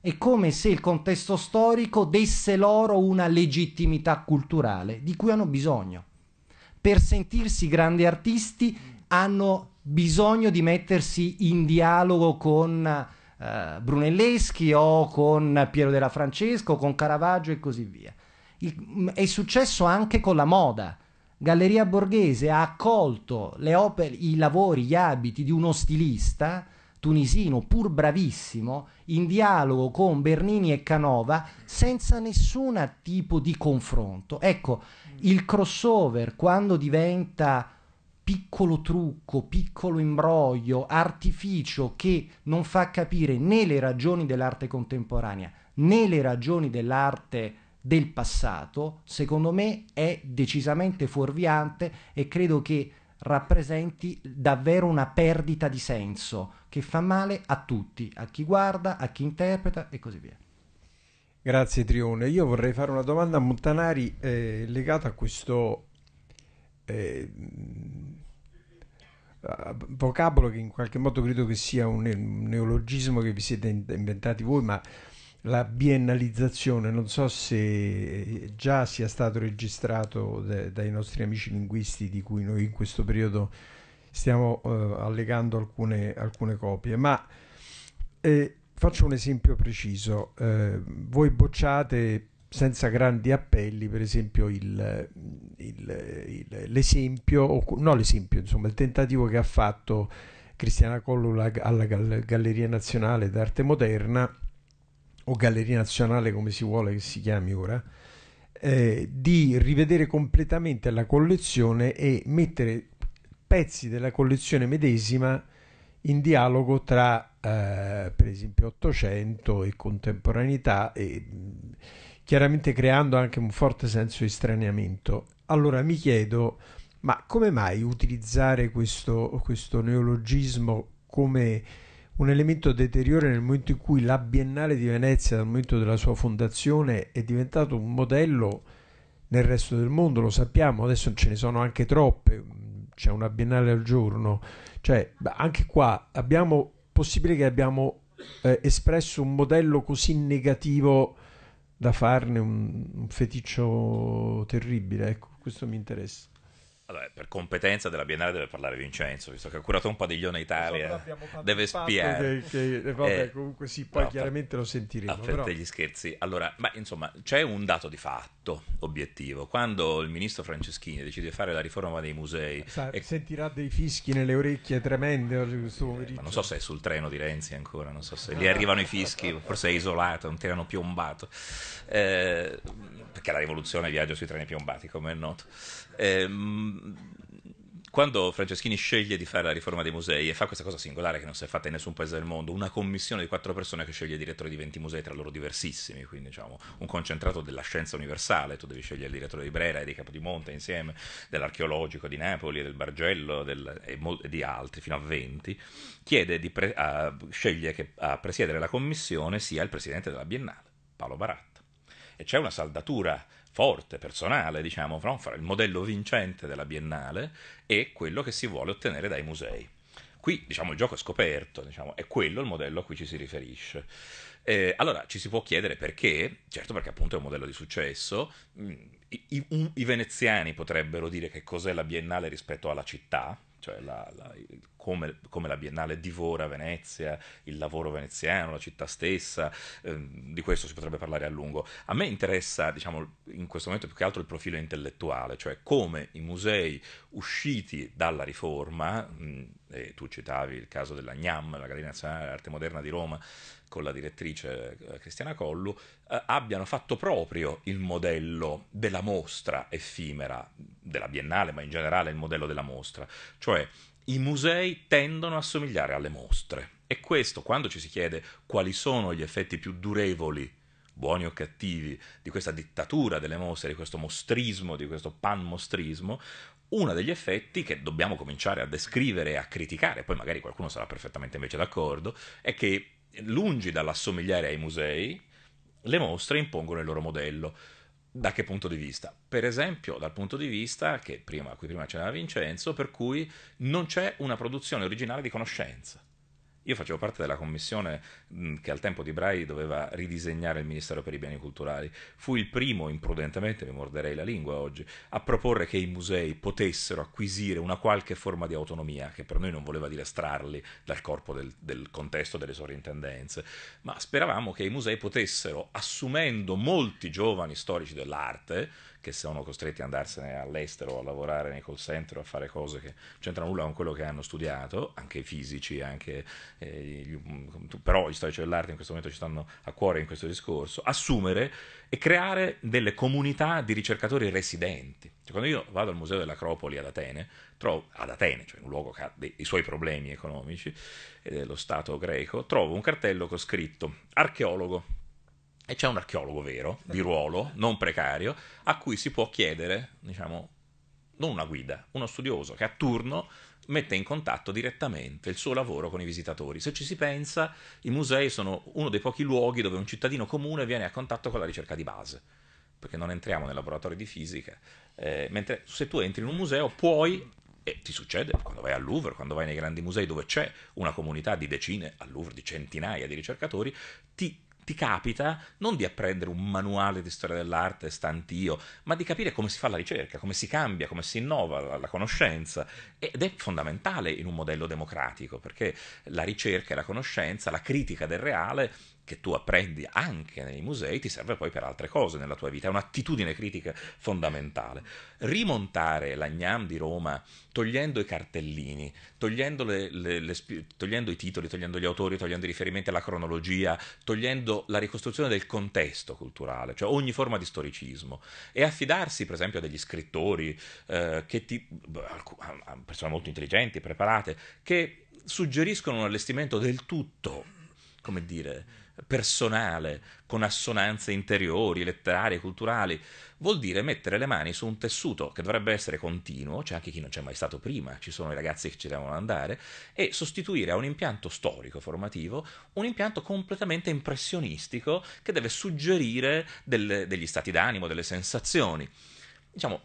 È come se il contesto storico desse loro una legittimità culturale di cui hanno bisogno. Per sentirsi grandi artisti hanno bisogno di mettersi in dialogo con eh, Brunelleschi o con Piero della Francesco, con Caravaggio e così via. Il, mm, è successo anche con la moda. Galleria Borghese ha accolto opere, i lavori, gli abiti di uno stilista tunisino, pur bravissimo, in dialogo con Bernini e Canova, senza nessun tipo di confronto. Ecco, il crossover quando diventa piccolo trucco, piccolo imbroglio, artificio che non fa capire né le ragioni dell'arte contemporanea né le ragioni dell'arte del passato, secondo me è decisamente fuorviante e credo che rappresenti davvero una perdita di senso che fa male a tutti, a chi guarda, a chi interpreta e così via. Grazie Trione. Io vorrei fare una domanda a Montanari eh, legata a questo eh, vocabolo che in qualche modo credo che sia un neologismo che vi siete inventati voi, ma la biennalizzazione, non so se già sia stato registrato de, dai nostri amici linguisti di cui noi in questo periodo stiamo eh, allegando alcune, alcune, copie, ma eh, faccio un esempio preciso. Eh, voi bocciate senza grandi appelli, per esempio, il, il, il, l'esempio, o, no l'esempio, insomma, il tentativo che ha fatto Cristiana Collula alla Galleria Nazionale d'Arte Moderna o Galleria Nazionale come si vuole che si chiami ora, eh, di rivedere completamente la collezione e mettere pezzi della collezione medesima in dialogo tra eh, per esempio Ottocento e contemporaneità e mm, chiaramente creando anche un forte senso di straniamento. Allora mi chiedo, ma come mai utilizzare questo, questo neologismo come un elemento deteriore nel momento in cui la Biennale di Venezia, dal momento della sua fondazione, è diventato un modello nel resto del mondo, lo sappiamo, adesso ce ne sono anche troppe, c'è una Biennale al giorno, cioè anche qua abbiamo possibile che abbiamo eh, espresso un modello così negativo da farne un, un feticcio terribile, ecco, questo mi interessa. Allora, per competenza della Biennale deve parlare Vincenzo, visto che ha curato un padiglione Italia, so, deve spiare. Che, che, eh, vabbè, eh, comunque sì, poi chiaramente lo sentiremo. A però... gli scherzi. Allora, ma insomma, c'è un dato di fatto obiettivo. Quando il ministro Franceschini decide di fare la riforma dei musei... Eh, sa, e... Sentirà dei fischi nelle orecchie tremende oggi questo eh, pomeriggio. Eh, non so se è sul treno di Renzi ancora, non so se gli ah. arrivano i fischi, forse è isolato, un treno piombato. Eh, perché la rivoluzione viaggia sui treni piombati, come è noto. Ehm, quando Franceschini sceglie di fare la riforma dei musei e fa questa cosa singolare che non si è fatta in nessun paese del mondo, una commissione di quattro persone che sceglie il direttore di 20 musei tra loro diversissimi, quindi diciamo un concentrato della scienza universale, tu devi scegliere il direttore di Brera e di Capodimonte insieme, dell'archeologico di Napoli, del Bargello del, e, mo- e, di altri, fino a 20, di pre- a, sceglie che a presiedere la commissione sia il presidente della Biennale, Paolo Baratta. E c'è una saldatura forte, personale, diciamo, fra il modello vincente della Biennale e quello che si vuole ottenere dai musei. Qui diciamo, il gioco è scoperto, diciamo, è quello il modello a cui ci si riferisce. Eh, allora ci si può chiedere perché, certo perché appunto è un modello di successo, mm, i, i, i veneziani potrebbero dire che cos'è la biennale rispetto alla città, cioè la, la, il, come, come, la Biennale divora Venezia, il lavoro veneziano, la città stessa, eh, di questo si potrebbe parlare a lungo. A me interessa, diciamo, in questo momento più che altro il profilo intellettuale, cioè come i musei usciti dalla riforma, mh, e tu citavi il caso della GNAM, la Galleria Nazionale dell'Arte Moderna di Roma, con la direttrice eh, Cristiana Collu, eh, abbiano fatto proprio il modello della mostra effimera, della biennale, ma in generale il modello della mostra, cioè i musei tendono a somigliare alle mostre. E questo, quando ci si chiede quali sono gli effetti più durevoli buoni o cattivi, di questa dittatura delle mostre, di questo mostrismo, di questo panmostrismo, uno degli effetti che dobbiamo cominciare a descrivere e a criticare, poi magari qualcuno sarà perfettamente invece d'accordo, è che lungi dall'assomigliare ai musei, le mostre impongono il loro modello. Da che punto di vista? Per esempio, dal punto di vista, che prima, a cui prima c'era Vincenzo, per cui non c'è una produzione originale di conoscenza. Io facevo parte della commissione che al tempo di Brai doveva ridisegnare il Ministero per i Beni Culturali. Fui il primo, imprudentemente, mi morderei la lingua oggi, a proporre che i musei potessero acquisire una qualche forma di autonomia, che per noi non voleva dire strarli dal corpo del, del contesto delle sovrintendenze, ma speravamo che i musei potessero, assumendo molti giovani storici dell'arte, che sono costretti ad andarsene all'estero a lavorare nei call center, a fare cose che non c'entrano nulla con quello che hanno studiato, anche fisici, anche, eh, gli, però gli storici dell'arte in questo momento ci stanno a cuore in questo discorso, assumere e creare delle comunità di ricercatori residenti. Cioè, quando io vado al Museo dell'Acropoli ad Atene, trovo, ad Atene, cioè un luogo che ha dei, dei suoi problemi economici e eh, dello Stato greco, trovo un cartello con scritto archeologo e c'è un archeologo vero, di ruolo, non precario, a cui si può chiedere, diciamo, non una guida, uno studioso che a turno mette in contatto direttamente il suo lavoro con i visitatori. Se ci si pensa, i musei sono uno dei pochi luoghi dove un cittadino comune viene a contatto con la ricerca di base, perché non entriamo nel laboratorio di fisica, eh, mentre se tu entri in un museo puoi, e ti succede quando vai al Louvre, quando vai nei grandi musei dove c'è una comunità di decine, al Louvre di centinaia di ricercatori, ti ti capita non di apprendere un manuale di storia dell'arte stantio, ma di capire come si fa la ricerca, come si cambia, come si innova la, la conoscenza ed è fondamentale in un modello democratico perché la ricerca e la conoscenza, la critica del reale che tu apprendi anche nei musei ti serve poi per altre cose nella tua vita, è un'attitudine critica fondamentale. Rimontare l'Agnam di Roma togliendo i cartellini, togliendo, le, le, le, togliendo i titoli, togliendo gli autori, togliendo i riferimenti alla cronologia, togliendo la ricostruzione del contesto culturale, cioè ogni forma di storicismo, e affidarsi per esempio a degli scrittori, eh, ti, persone molto intelligenti, preparate, che suggeriscono un allestimento del tutto, come dire, personale, con assonanze interiori, letterarie, culturali, vuol dire mettere le mani su un tessuto che dovrebbe essere continuo, c'è cioè anche chi non c'è mai stato prima, ci sono i ragazzi che ci devono andare, e sostituire a un impianto storico, formativo, un impianto completamente impressionistico che deve suggerire delle, degli stati d'animo, delle sensazioni. Diciamo,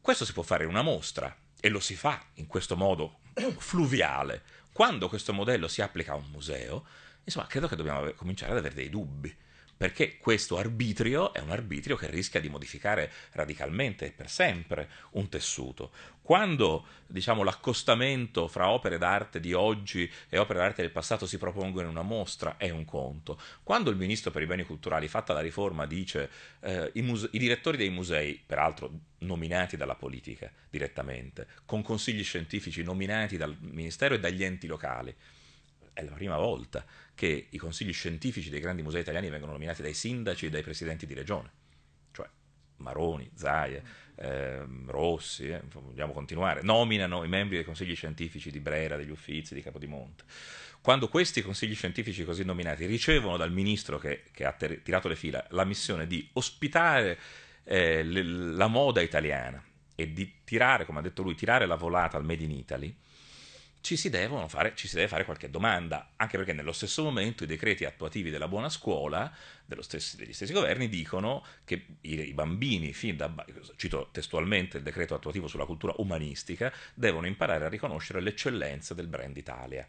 questo si può fare in una mostra e lo si fa in questo modo fluviale. Quando questo modello si applica a un museo, Insomma, credo che dobbiamo cominciare ad avere dei dubbi, perché questo arbitrio è un arbitrio che rischia di modificare radicalmente e per sempre un tessuto. Quando diciamo, l'accostamento fra opere d'arte di oggi e opere d'arte del passato si propongono in una mostra è un conto. Quando il ministro per i beni culturali, fatta la riforma, dice eh, i, muse- i direttori dei musei, peraltro nominati dalla politica direttamente, con consigli scientifici nominati dal ministero e dagli enti locali, è la prima volta che i consigli scientifici dei grandi musei italiani vengono nominati dai sindaci e dai presidenti di regione, cioè Maroni, Zaia, eh, Rossi, eh, vogliamo continuare, nominano i membri dei consigli scientifici di Brera, degli Uffizi, di Capodimonte. Quando questi consigli scientifici così nominati ricevono dal ministro che, che ha ter- tirato le fila la missione di ospitare eh, le, la moda italiana e di tirare, come ha detto lui, tirare la volata al Made in Italy, ci si, fare, ci si, deve fare qualche domanda, anche perché nello stesso momento i decreti attuativi della buona scuola stesso, degli stessi governi dicono che i, bambini, fin da, cito testualmente il decreto attuativo sulla cultura umanistica, devono imparare a riconoscere l'eccellenza del brand Italia.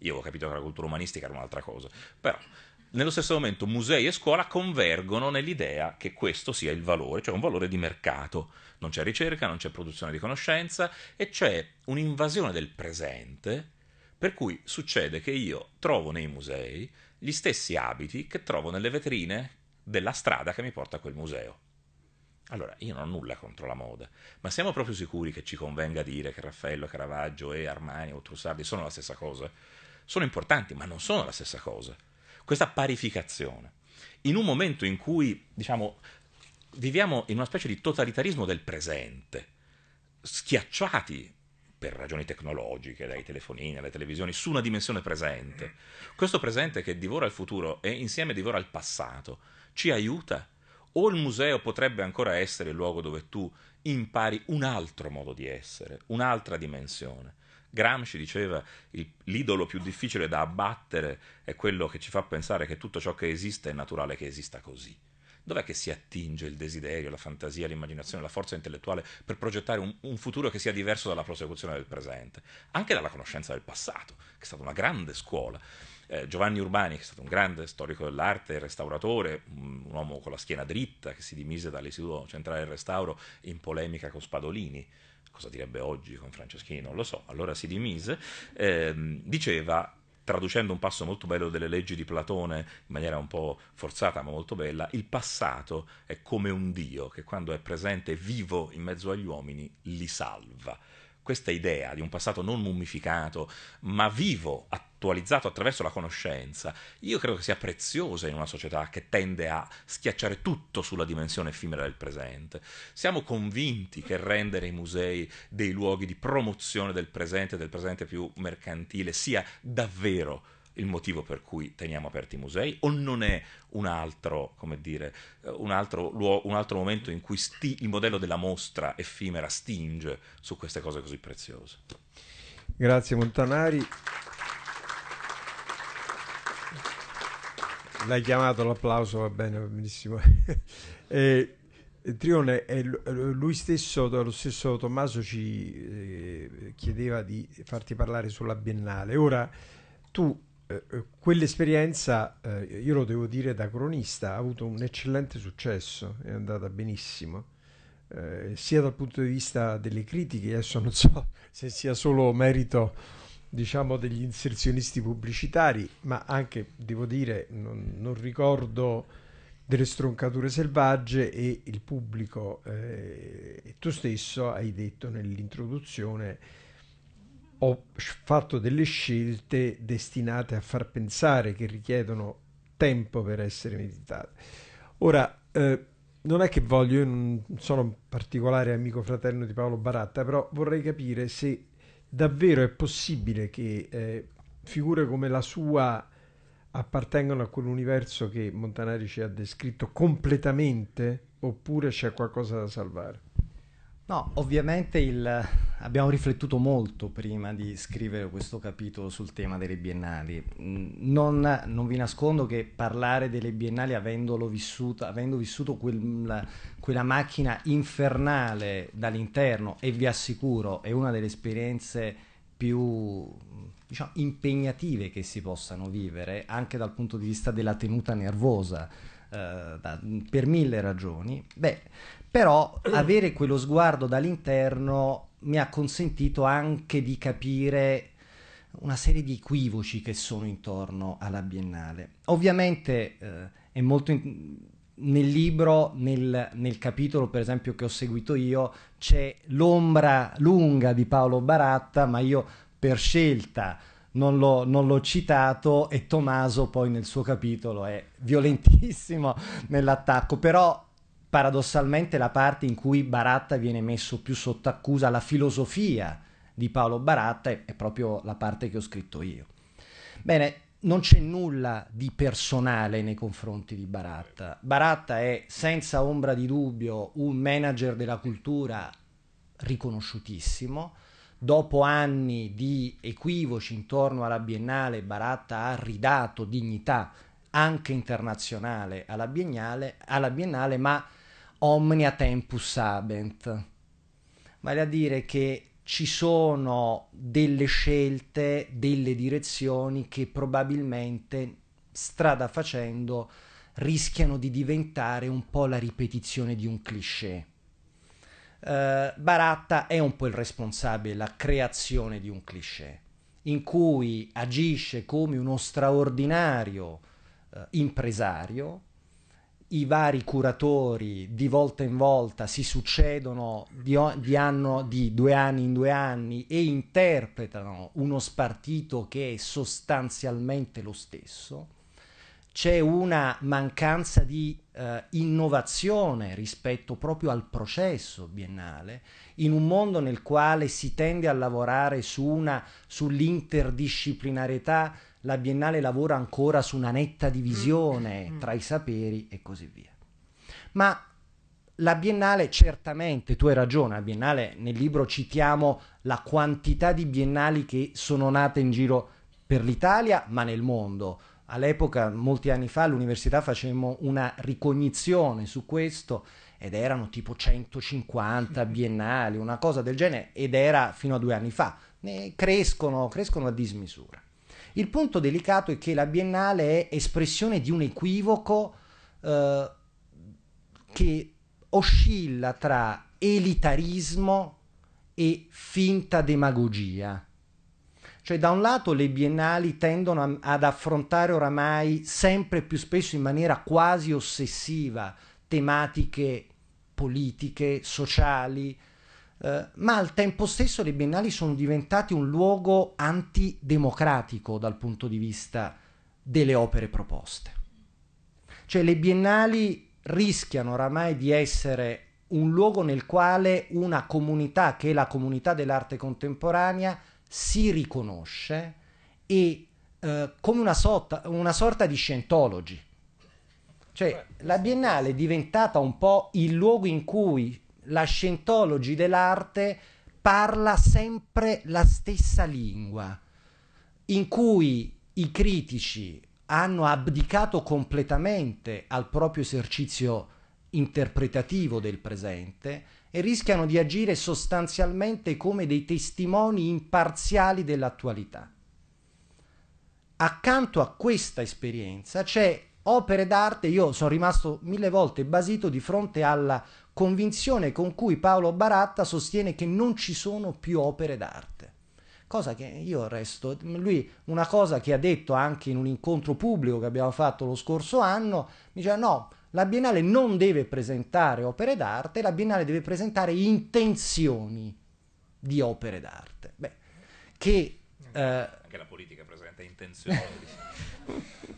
Io avevo capito che la cultura umanistica era un'altra cosa, però nello stesso momento musei e scuola convergono nell'idea che questo sia il valore, cioè un valore di mercato. Non c'è ricerca, non c'è produzione di conoscenza e c'è un'invasione del presente, per cui succede che io trovo nei musei gli stessi abiti che trovo nelle vetrine della strada che mi porta a quel museo. Allora, io non ho nulla contro la moda, ma siamo proprio sicuri che ci convenga dire che Raffaello Caravaggio e Armani o Trussardi sono la stessa cosa? Sono importanti, ma non sono la stessa cosa questa parificazione. In un momento in cui, diciamo, viviamo in una specie di totalitarismo del presente, schiacciati per ragioni tecnologiche, dai telefonini alle televisioni, su una dimensione presente. Questo presente che divora il futuro e insieme divora il passato, ci aiuta? O il museo potrebbe ancora essere il luogo dove tu impari un altro modo di essere, un'altra dimensione? Gramsci diceva che l'idolo più difficile da abbattere è quello che ci fa pensare che tutto ciò che esiste è naturale che esista così. Dov'è che si attinge il desiderio, la fantasia, l'immaginazione, la forza intellettuale per progettare un, un futuro che sia diverso dalla prosecuzione del presente? Anche dalla conoscenza del passato, che è stata una grande scuola. Eh, Giovanni Urbani, che è stato un grande storico dell'arte, restauratore, un uomo con la schiena dritta che si dimise dall'Istituto Centrale del Restauro in polemica con Spadolini, cosa direbbe oggi con Franceschini, non lo so, allora si dimise, ehm, diceva traducendo un passo molto bello delle leggi di Platone in maniera un po' forzata ma molto bella, il passato è come un Dio che quando è presente vivo in mezzo agli uomini li salva. Questa idea di un passato non mummificato ma vivo, attivo, attualizzato attraverso la conoscenza, io credo che sia preziosa in una società che tende a schiacciare tutto sulla dimensione effimera del presente. Siamo convinti che rendere i musei dei luoghi di promozione del presente, del presente più mercantile, sia davvero il motivo per cui teniamo aperti i musei o non è un altro, come dire, un altro, luo- un altro momento in cui sti- il modello della mostra effimera stinge su queste cose così preziose. Grazie Montanari. l'hai chiamato l'applauso, va bene, va benissimo. e, eh, Trione, eh, eh, lui stesso, lo stesso Tommaso ci eh, chiedeva di farti parlare sulla Biennale. Ora, tu eh, quell'esperienza, eh, io lo devo dire da cronista, ha avuto un eccellente successo, è andata benissimo. sia dal punto di vista delle critiche, adesso non so se sia solo merito diciamo degli inserzionisti pubblicitari, ma anche, devo dire, non, non ricordo delle stroncature selvagge e il pubblico eh, e tu stesso hai detto nell'introduzione ho fatto delle scelte destinate a far pensare che richiedono tempo per essere meditate. Ora, eh, non è che voglio, io non sono un particolare amico fraterno di Paolo Baratta, però vorrei capire se davvero è possibile che eh, figure come la sua appartengano a quell'universo che Montanari ci ha descritto completamente oppure c'è qualcosa da salvare? No, ovviamente il, abbiamo riflettuto molto prima di scrivere questo capitolo sul tema delle biennali. Non, non vi nascondo che parlare delle biennali vissuto, avendo vissuto quel, quella macchina infernale dall'interno, e vi assicuro, è una delle esperienze più diciamo, impegnative che si possano vivere, anche dal punto di vista della tenuta nervosa. Uh, da, per mille ragioni, beh, però avere quello sguardo dall'interno mi ha consentito anche di capire una serie di equivoci che sono intorno alla Biennale. Ovviamente eh, è molto... In... nel libro, nel, nel, capitolo per esempio che ho seguito io, c'è l'ombra lunga di Paolo Baratta, ma io per scelta non l'ho, non l'ho citato e Tommaso poi nel suo capitolo è violentissimo nell'attacco, però paradossalmente la parte in cui Baratta viene messo più sotto accusa, alla filosofia di Paolo Baratta è, è proprio la parte che ho scritto io. Bene, non c'è nulla di personale nei confronti di Baratta. Baratta è senza ombra di dubbio un manager della cultura riconosciutissimo. Dopo anni di equivoci intorno alla Biennale, Baratta ha ridato dignità anche internazionale alla Biennale, alla Biennale ma omnia tempus habent, vale a dire che ci sono delle scelte, delle direzioni che probabilmente strada facendo rischiano di diventare un po' la ripetizione di un cliché. Uh, Baratta è un po' il responsabile della creazione di un cliché, in cui agisce come uno straordinario uh, impresario i vari curatori di volta in volta si succedono di, di, anno, di due anni in due anni e interpretano uno spartito che è sostanzialmente lo stesso, c'è una mancanza di eh, innovazione rispetto proprio al processo biennale, in un mondo nel quale si tende a lavorare su una, sull'interdisciplinarietà la Biennale lavora ancora su una netta mm, divisione mm, mm. tra i saperi e così via. Ma la Biennale, certamente, tu hai ragione, la Biennale, nel libro citiamo la quantità di biennali che sono nate in giro per l'Italia, ma nel mondo. All'epoca, molti anni fa, all'università facemmo una ricognizione su questo ed erano tipo 150 biennali, una cosa del genere, ed era fino a due anni fa. Ne crescono, crescono a dismisura. Il punto delicato è che la Biennale è espressione di un equivoco eh, che oscilla tra elitarismo e finta demagogia. Cioè da un lato le biennali tendono a, ad affrontare oramai sempre più spesso in maniera quasi ossessiva tematiche politiche, sociali, eh, ma al tempo stesso le biennali sono diventate un luogo antidemocratico dal punto di vista delle opere proposte. Cioè le biennali rischiano oramai di essere un luogo nel quale una comunità, che è la comunità dell'arte contemporanea, si riconosce e eh, come una sorta, una sorta di scientology. Cioè, la Biennale è diventata un po' il luogo in cui la Scientology dell'arte parla sempre la stessa lingua, in cui i critici hanno abdicato completamente al proprio esercizio interpretativo del presente e rischiano di agire sostanzialmente come dei testimoni imparziali dell'attualità. Accanto a questa esperienza c'è opere d'arte, io sono rimasto mille volte basito di fronte alla convinzione con cui Paolo Baratta sostiene che non ci sono più opere d'arte. Cosa che io resto, lui una cosa che ha detto anche in un incontro pubblico che abbiamo fatto lo scorso anno, mi diceva no, la Biennale non deve presentare opere d'arte, la Biennale deve presentare intenzioni di opere d'arte. Beh, che... Eh, anche la politica presenta intenzioni.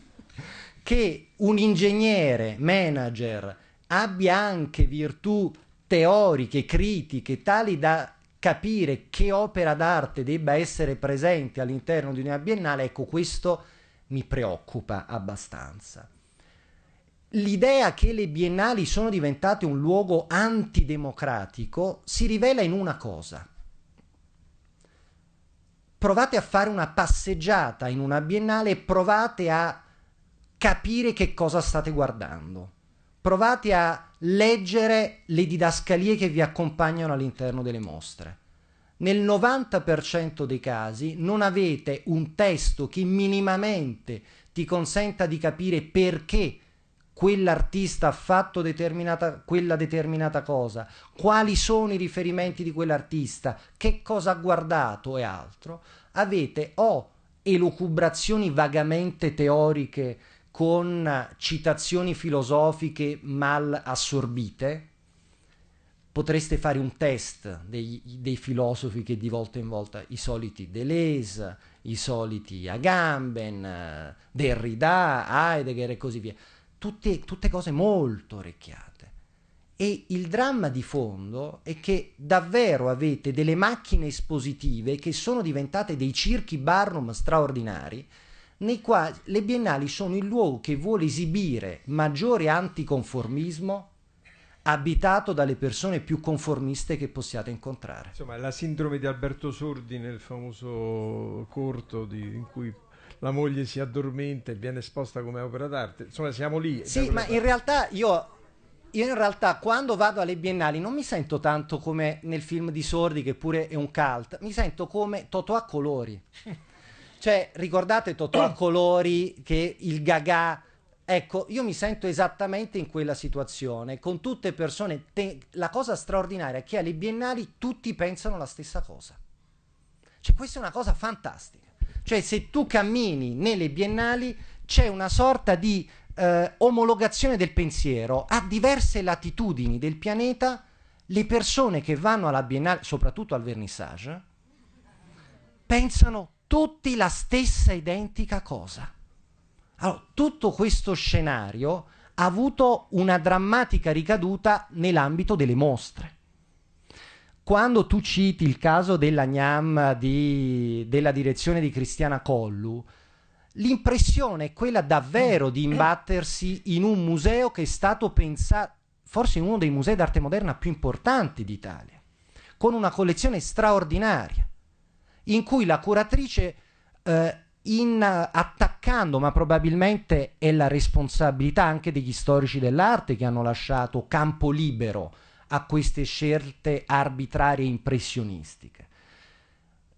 che un ingegnere, manager, abbia anche virtù teoriche, critiche, tali da capire che opera d'arte debba essere presente all'interno di una biennale, ecco questo mi preoccupa abbastanza. L'idea che le biennali sono diventate un luogo antidemocratico si rivela in una cosa. Provate a fare una passeggiata in una biennale e provate a capire che cosa state guardando. Provate a leggere le didascalie che vi accompagnano all'interno delle mostre. Nel 90% dei casi non avete un testo che minimamente ti consenta di capire perché quell'artista ha fatto determinata, quella determinata cosa, quali sono i riferimenti di quell'artista, che cosa ha guardato e altro, avete o elucubrazioni vagamente teoriche con citazioni filosofiche mal assorbite, potreste fare un test dei, dei, filosofi che di volta in volta i soliti Deleuze, i soliti Agamben, Derrida, Heidegger e così via. Tutte, tutte cose molto orecchiate. E il dramma di fondo è che davvero avete delle macchine espositive che sono diventate dei circhi barnum straordinari nei quali le biennali sono il luogo che vuole esibire maggiore anticonformismo abitato dalle persone più conformiste che possiate incontrare. Insomma, la sindrome di Alberto Sordi nel famoso corto di, in cui la moglie si addormenta e viene esposta come opera d'arte. Insomma, siamo lì. Sì, cioè, ma in realtà io io in realtà quando vado alle biennali non mi sento tanto come nel film di Sordi che pure è un cult, mi sento come Totò a colori. Cioè, ricordate Totò a colori che il gaga Ecco, io mi sento esattamente in quella situazione, con tutte persone... Te... La cosa straordinaria è che alle biennali tutti pensano la stessa cosa. Cioè, questa è una cosa fantastica. Cioè, se tu cammini nelle biennali c'è una sorta di eh, omologazione del pensiero. A diverse latitudini del pianeta, le persone che vanno alla biennale, soprattutto al vernissage, pensano tutti la stessa identica cosa. Allora, tutto questo scenario ha avuto una drammatica ricaduta nell'ambito delle mostre. Quando tu citi il caso della gnam di, della direzione di Cristiana Collu, l'impressione è quella davvero di imbattersi in un museo che è stato pensato, forse in uno dei musei d'arte moderna più importanti d'Italia, con una collezione straordinaria in cui la curatrice, eh, in, attaccando, ma probabilmente è la responsabilità anche degli storici dell'arte che hanno lasciato campo libero a queste scelte arbitrarie impressionistiche.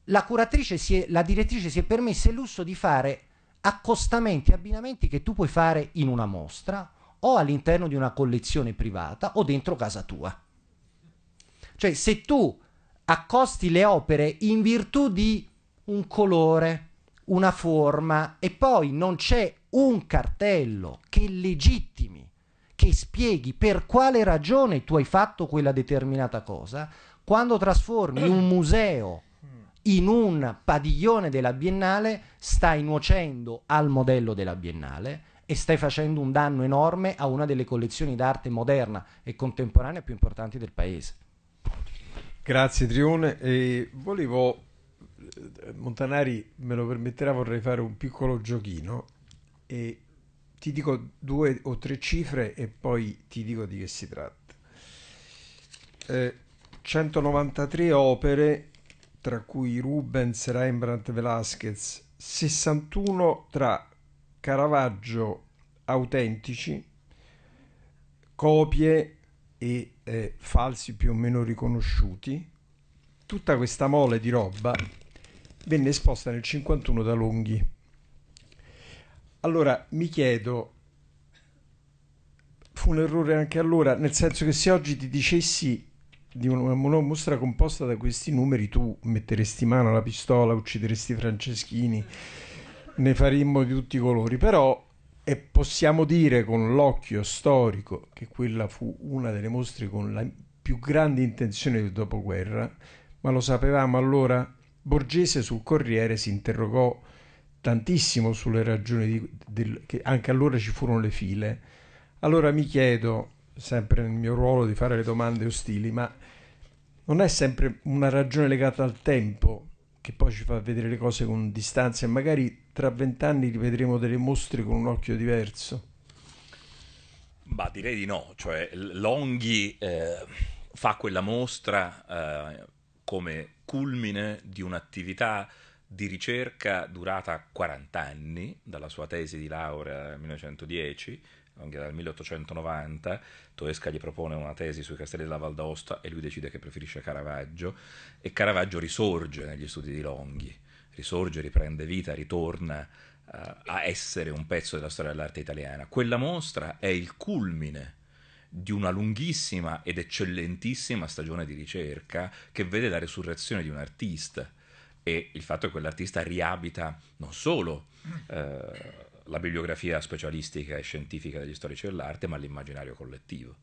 La curatrice, è, la direttrice si è permessa il lusso di fare accostamenti, abbinamenti che tu puoi fare in una mostra o all'interno di una collezione privata o dentro casa tua. Cioè, se tu accosti le opere in virtù di un colore, una forma e poi non c'è un cartello che legittimi, che spieghi per quale ragione tu hai fatto quella determinata cosa, quando trasformi un museo in un padiglione della Biennale stai nuocendo al modello della Biennale e stai facendo un danno enorme a una delle collezioni d'arte moderna e contemporanea più importanti del paese. Grazie Trione. E volevo, Montanari me lo permetterà, vorrei fare un piccolo giochino e ti dico due o tre cifre e poi ti dico di che si tratta. Eh, 193 opere, tra cui Rubens, Rembrandt, Velázquez, 61 tra Caravaggio autentici, copie e eh, falsi più o meno riconosciuti, tutta questa mole di roba venne esposta nel 1951 da Longhi. Allora mi chiedo, fu un errore anche allora, nel senso che se oggi ti dicessi di una mostra composta da questi numeri, tu metteresti mano alla pistola, uccideresti Franceschini, ne faremmo di tutti i colori, però e possiamo dire con l'occhio storico che quella fu una delle mostre con la più grande intenzione del dopoguerra, ma lo sapevamo allora, Borgese sul Corriere si interrogò tantissimo sulle ragioni di, del, che anche allora ci furono le file. Allora mi chiedo, sempre nel mio ruolo di fare le domande ostili, ma non è sempre una ragione legata al tempo che poi ci fa vedere le cose con distanza e magari tra vent'anni rivedremo delle mostre con un occhio diverso? Bah, direi di no, cioè Longhi eh, fa quella mostra eh, come culmine di un'attività di ricerca durata 40 anni, dalla sua tesi di laurea nel 1910, Longhi dal 1890, Toesca gli propone una tesi sui castelli della Val d'Aosta e lui decide che preferisce Caravaggio e Caravaggio risorge negli studi di Longhi, risorge, riprende vita, ritorna uh, a essere un pezzo della storia dell'arte italiana. Quella mostra è il culmine di una lunghissima ed eccellentissima stagione di ricerca che vede la resurrezione di un artista e il fatto che quell'artista riabita non solo eh, la bibliografia specialistica e scientifica degli storici dell'arte, ma l'immaginario collettivo.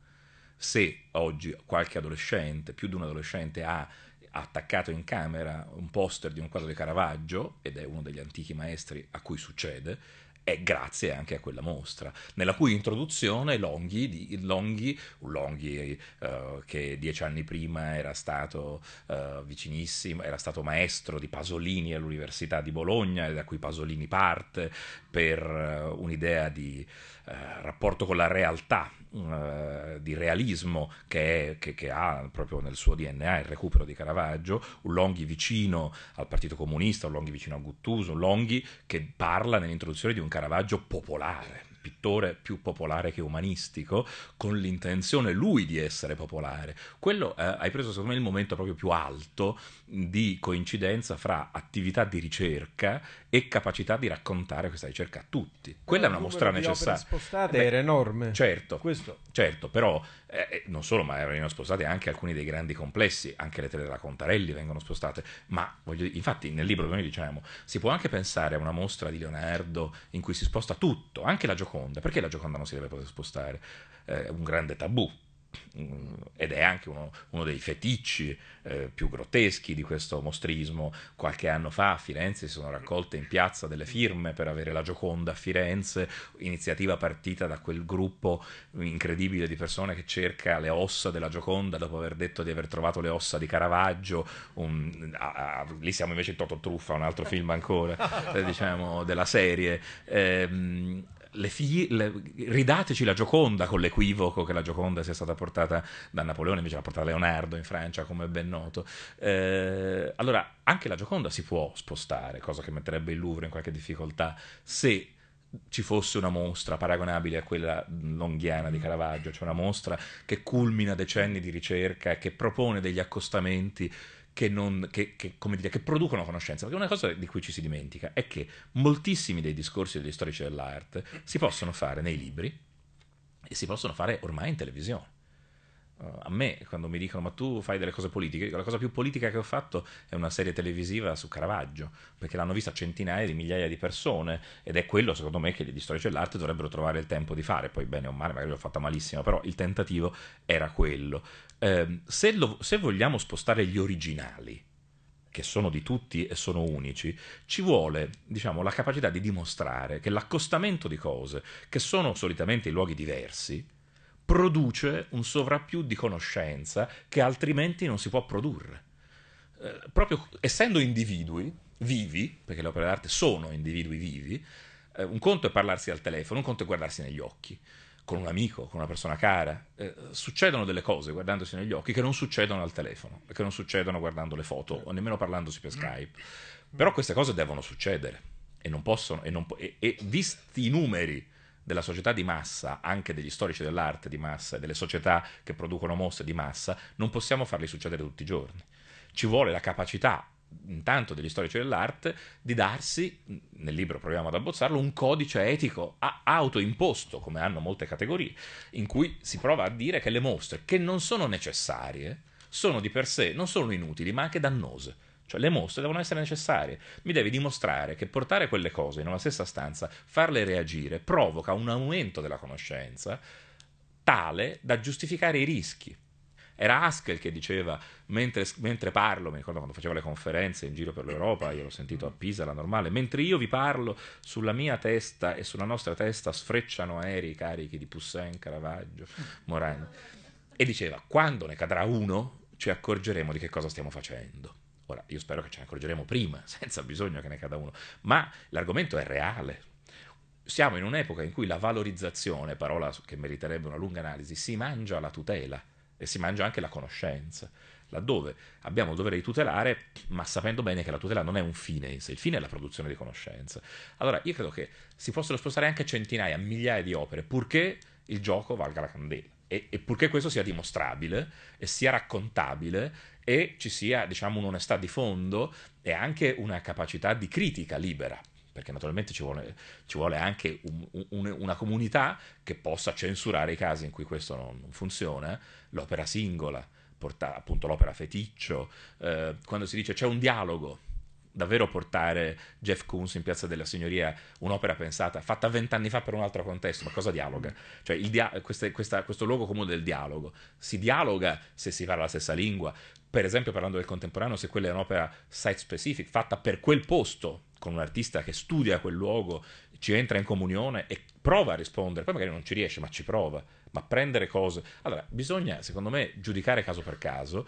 Se oggi qualche adolescente, più di un adolescente, ha attaccato in camera un poster di un quadro di Caravaggio, ed è uno degli antichi maestri a cui succede, è grazie anche a quella mostra, nella cui introduzione Longhi, Longhi, Longhi eh, che dieci anni prima era stato eh, vicinissimo, era stato maestro di Pasolini all'Università di Bologna, da cui Pasolini parte, per eh, un'idea di eh, rapporto con la realtà, eh, di realismo che, è, che, che, ha proprio nel suo DNA il recupero di Caravaggio, un Longhi vicino al Partito Comunista, un Longhi vicino a Guttuso, un Longhi che parla nell'introduzione di un Caravaggio popolare pittore più popolare che umanistico, con l'intenzione lui di essere popolare. Quello eh, hai preso secondo me il momento proprio più alto di coincidenza fra attività di ricerca e capacità di raccontare questa ricerca a tutti. Quella è una mostra necessaria. Le spostate eh Beh, era enorme. Certo, Questo. certo, però eh, eh, non solo, ma venivano spostate anche alcuni dei grandi complessi, anche le tele della Contarelli vengono spostate, ma voglio, infatti nel libro noi diciamo, si può anche pensare a una mostra di Leonardo in cui si sposta tutto, anche la Gioconda, perché la Gioconda non si deve poter spostare? È eh, un grande tabù, ed è anche uno, uno dei feticci eh, più grotteschi di questo mostrismo. Qualche anno fa a Firenze si sono raccolte in piazza delle firme per avere la Gioconda a Firenze, iniziativa partita da quel gruppo incredibile di persone che cerca le ossa della Gioconda dopo aver detto di aver trovato le ossa di Caravaggio. Un, a, a, lì siamo invece in Toto Truffa, un altro film ancora, eh, diciamo, della serie. Eh, le figli- le, ridateci la Gioconda con l'equivoco che la Gioconda sia stata portata da Napoleone, invece l'ha portata Leonardo in Francia, come ben noto. Eh, allora, anche la Gioconda si può spostare, cosa che metterebbe il Louvre in qualche difficoltà, se ci fosse una mostra paragonabile a quella longhiana di Caravaggio, cioè una mostra che culmina decenni di ricerca e che propone degli accostamenti che, non, che, che, dire, che, producono conoscenza. Perché una cosa di cui ci si dimentica è che moltissimi dei discorsi degli storici dell'arte si possono fare nei libri e si possono fare ormai in televisione. Eh, a me, quando mi dicono ma tu fai delle cose politiche, la cosa più politica che ho fatto è una serie televisiva su Caravaggio, perché l'hanno vista centinaia di migliaia di persone ed è quello, secondo me, che gli storici dell'arte dovrebbero trovare il tempo di fare. Poi, bene o male, magari l'ho fatta malissimo, però il tentativo era quello. Ehm, se, lo, se vogliamo spostare gli originali, che sono di tutti e sono unici, ci vuole diciamo, la capacità di dimostrare che l'accostamento di cose, che sono solitamente in luoghi diversi, produce un sovrappiù di conoscenza che altrimenti non si può produrre. Eh, proprio essendo individui vivi, perché le opere d'arte sono individui vivi, eh, un conto è parlarsi al telefono, un conto è guardarsi negli occhi con un amico, con una persona cara. Eh, succedono delle cose guardandosi negli occhi che non succedono al telefono, che non succedono guardando le foto o nemmeno parlandosi per Skype. Però queste cose devono succedere e, non possono, e, non, e, e visti i numeri della società di massa, anche degli storici dell'arte di massa e delle società che producono mosse di massa, non possiamo farli succedere tutti i giorni. Ci vuole la capacità intanto degli storici cioè dell'arte, di darsi, nel libro proviamo ad abbozzarlo, un codice etico autoimposto, come hanno molte categorie, in cui si prova a dire che le mostre, che non sono necessarie, sono di per sé non solo inutili, ma anche dannose. Cioè le mostre devono essere necessarie. Mi devi dimostrare che portare quelle cose in una stessa stanza, farle reagire, provoca un aumento della conoscenza tale da giustificare i rischi. Era Haskell che diceva, mentre, mentre parlo, mi ricordo quando faceva le conferenze in giro per l'Europa, io l'ho sentito a Pisa, la normale, mentre io vi parlo, sulla mia testa e sulla nostra testa sfrecciano aerei carichi di Poussin, Caravaggio, Morani. E diceva, quando ne cadrà uno, ci accorgeremo di che cosa stiamo facendo. Ora, io spero che ce ne accorgeremo prima, senza bisogno che ne cada uno, ma l'argomento è reale. Siamo in un'epoca in cui la valorizzazione, parola che meriterebbe una lunga analisi, si mangia la tutela e si mangia anche la conoscenza, laddove abbiamo il dovere di tutelare, ma sapendo bene che la tutela non è un fine in sé, il fine è la produzione di conoscenza. Allora io credo che si possano spostare anche centinaia, migliaia di opere, purché il gioco valga la candela. E, e, purché questo sia dimostrabile e sia raccontabile e ci sia diciamo un'onestà di fondo e anche una capacità di critica libera perché naturalmente ci vuole, ci vuole anche un, un, una comunità che possa censurare i casi in cui questo non, non funziona, l'opera singola, porta, appunto l'opera feticcio, eh, quando si dice c'è un dialogo, davvero portare Jeff Koons in Piazza della Signoria, un'opera pensata, fatta vent'anni fa per un altro contesto, ma cosa dialoga? Cioè dia- queste, questa, questo luogo comune del dialogo, si dialoga se si parla la stessa lingua, per esempio parlando del contemporaneo, se quella è un'opera site specific, fatta per quel posto, con un artista che studia quel luogo, ci entra in comunione e prova a rispondere, poi magari non ci riesce, ma ci prova, ma prendere cose. Allora, bisogna, secondo me, giudicare caso per caso.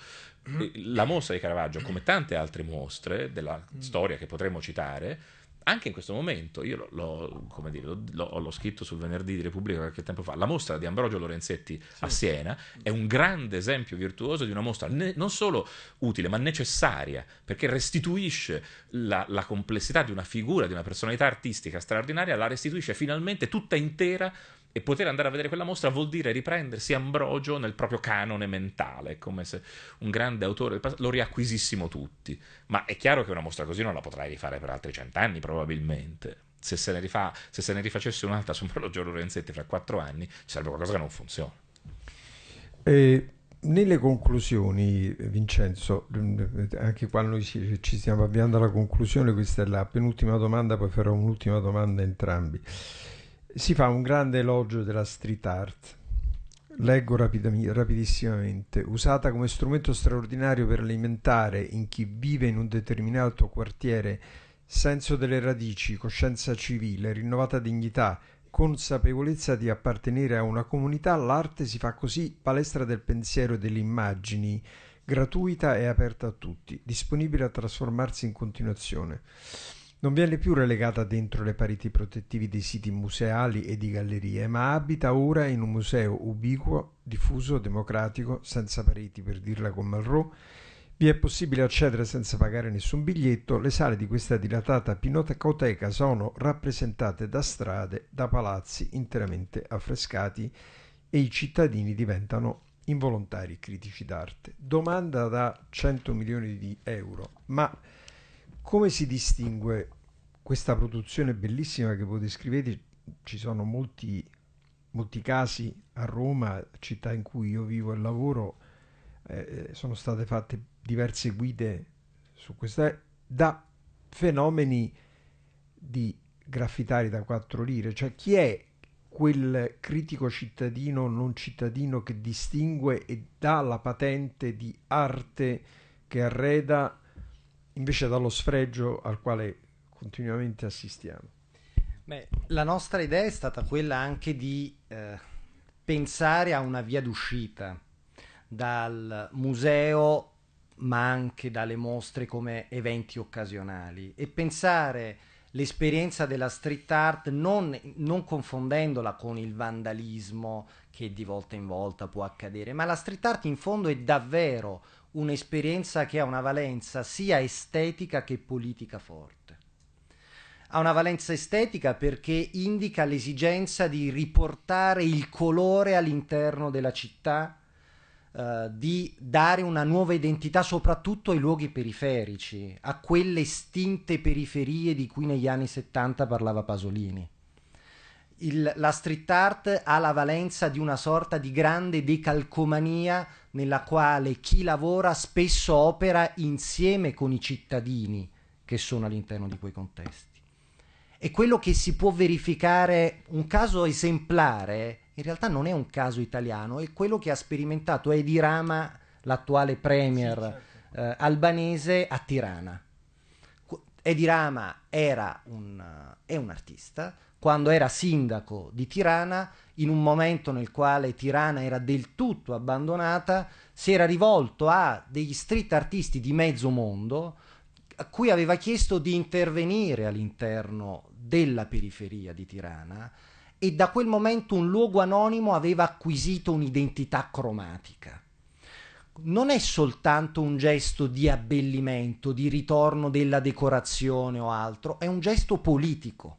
Mm-hmm. Eh, la mostra di Caravaggio, come tante altre mostre della storia che potremmo citare, anche in questo momento, io l'ho, dire, l'ho, l'ho scritto sul venerdì di Repubblica qualche tempo fa, la mostra di Ambrogio Lorenzetti sì. a Siena è un grande esempio virtuoso di una mostra ne- non solo utile ma necessaria, perché restituisce la, la, complessità di una figura, di una personalità artistica straordinaria, la restituisce finalmente tutta intera e poter andare a vedere quella mostra vuol dire riprendersi Ambrogio nel proprio canone mentale, come se un grande autore lo riacquisissimo tutti. Ma è chiaro che una mostra così non la potrai rifare per altri cent'anni, probabilmente. Se se, rifà, se se, ne rifacesse un'altra su Ambrogio Lorenzetti fra quattro anni, ci sarebbe qualcosa che non funziona. Eh, nelle conclusioni, Vincenzo, eh, anche qua noi ci, ci stiamo avviando alla conclusione, questa è la penultima domanda, poi farò un'ultima domanda a entrambi si fa un grande elogio della street art. Leggo rapidissimamente, usata come strumento straordinario per alimentare in chi vive in un determinato quartiere senso delle radici, coscienza civile, rinnovata dignità, consapevolezza di appartenere a una comunità, l'arte si fa così palestra del pensiero e delle immagini, gratuita e aperta a tutti, disponibile a trasformarsi in continuazione. Non viene più relegata dentro le pareti protettive dei siti museali e di gallerie, ma abita ora in un museo ubiquo, diffuso, democratico, senza pareti per dirla con Malraux. Vi è possibile accedere senza pagare nessun biglietto, le sale di questa dilatata pinotecoteca sono rappresentate da strade, da palazzi interamente affrescati e i cittadini diventano involontari critici d'arte. Domanda da 100 milioni di euro, ma come si distingue questa produzione bellissima che voi descrivete? Ci sono molti, molti casi a Roma, città in cui io vivo e lavoro, eh, eh sono state fatte diverse guide su questa, da fenomeni di graffitari da quattro lire, cioè chi è quel critico cittadino o non cittadino che distingue e dà la patente di arte che arreda invece dallo sfregio al quale continuamente assistiamo? Beh, la nostra idea è stata quella anche di eh, pensare a una via d'uscita dal museo ma anche dalle mostre come eventi occasionali e pensare l'esperienza della street art non, non, confondendola con il vandalismo che di volta in volta può accadere, ma la street art in fondo è davvero un'esperienza che ha una valenza sia estetica che politica forte. Ha una valenza estetica perché indica l'esigenza di riportare il colore all'interno della città, eh, di dare una nuova identità soprattutto ai luoghi periferici, a quelle estinte periferie di cui negli anni 70 parlava Pasolini il, la street art ha la valenza di una sorta di grande decalcomania nella quale chi lavora spesso opera insieme con i cittadini che sono all'interno di quei contesti. E quello che si può verificare, un caso esemplare, in realtà non è un caso italiano, è quello che ha sperimentato Edi Rama, l'attuale premier sì, certo. eh, albanese, a Tirana. Edi Rama era un, è un artista, quando era sindaco di Tirana, in un momento nel quale Tirana era del tutto abbandonata, si era rivolto a degli street artisti di mezzo mondo a cui aveva chiesto di intervenire all'interno della periferia di Tirana e da quel momento un luogo anonimo aveva acquisito un'identità cromatica. Non è soltanto un gesto di abbellimento, di ritorno della decorazione o altro, è un gesto politico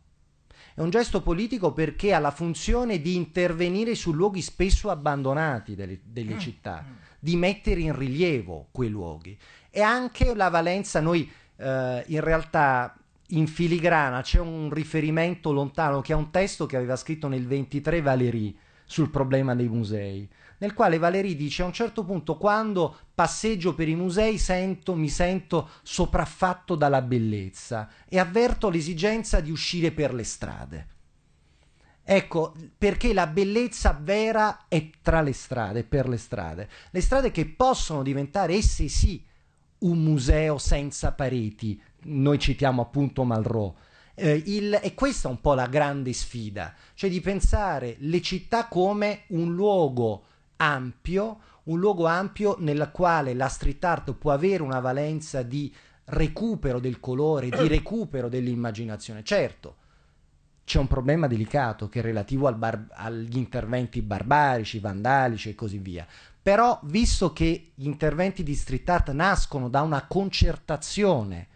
è un gesto politico perché ha la funzione di intervenire su luoghi spesso abbandonati delle, delle mm. città, di mettere in rilievo quei luoghi. E anche la valenza, noi eh, in realtà in filigrana c'è un riferimento lontano che è un testo che aveva scritto nel 23 Valéry sul problema dei musei nel quale Valéry dice a un certo punto quando passeggio per i musei sento, mi sento sopraffatto dalla bellezza e avverto l'esigenza di uscire per le strade. Ecco, perché la bellezza vera è tra le strade, per le strade. Le strade che possono diventare esse sì un museo senza pareti. Noi citiamo appunto Malraux. Eh, il, e questa è un po' la grande sfida, cioè di pensare le città come un luogo ampio, un luogo ampio nel quale la street art può avere una valenza di recupero del colore, di recupero dell'immaginazione. Certo, c'è un problema delicato che è relativo bar- agli interventi barbarici, vandalici e così via. Però, visto che gli interventi di street art nascono da una concertazione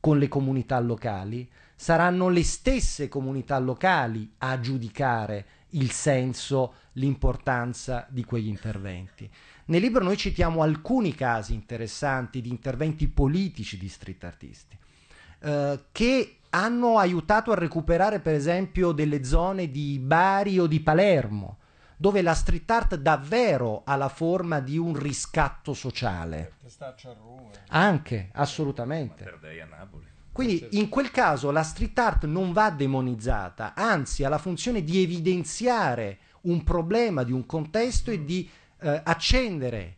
con le comunità locali, saranno le stesse comunità locali a giudicare il senso l'importanza di quegli interventi. Nel libro noi citiamo alcuni casi interessanti di interventi politici di street artisti eh, che hanno aiutato a recuperare per esempio delle zone di Bari o di Palermo dove la street art davvero ha la forma di un riscatto sociale. Anche, assolutamente. Quindi in quel caso la street art non va demonizzata, anzi ha la funzione di evidenziare un problema, di un contesto e di eh, accendere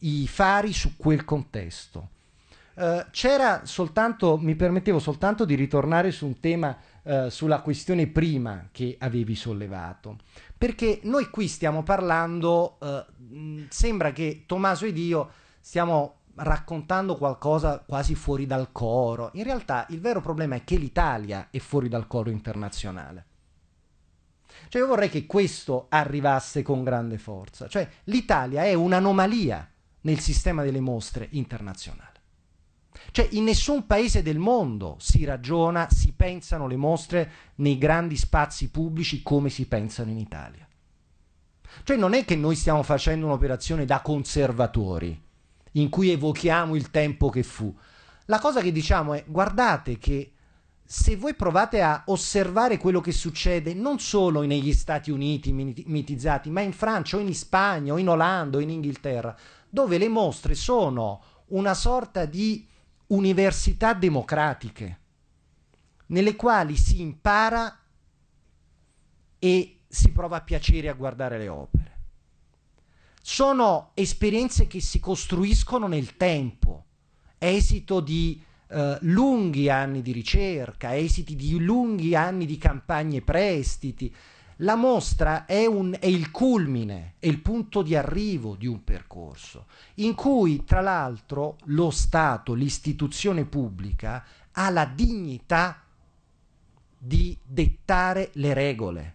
i fari su quel contesto. Eh, c'era soltanto, mi permettevo soltanto di ritornare su un tema, eh, sulla questione prima che avevi sollevato, perché noi qui stiamo parlando, eh, sembra che Tommaso ed io stiamo raccontando qualcosa quasi fuori dal coro. In realtà il vero problema è che l'Italia è fuori dal coro internazionale. Cioè io vorrei che questo arrivasse con grande forza. Cioè l'Italia è un'anomalia nel sistema delle mostre internazionale. Cioè in nessun paese del mondo si ragiona, si pensano le mostre nei grandi spazi pubblici come si pensano in Italia. Cioè non è che noi stiamo facendo un'operazione da conservatori in cui evochiamo il tempo che fu. La cosa che diciamo è guardate che se voi provate a osservare quello che succede non solo negli Stati Uniti mitizzati, ma in Francia o in Spagna o in Olanda o in Inghilterra, dove le mostre sono una sorta di università democratiche nelle quali si impara e si prova piacere a guardare le opere. Sono esperienze che si costruiscono nel tempo, esito di eh, lunghi anni di ricerca, esiti di lunghi anni di campagne prestiti. La mostra è, un, è, il culmine, è il punto di arrivo di un percorso, in cui tra l'altro lo Stato, l'istituzione pubblica, ha la dignità di dettare le regole.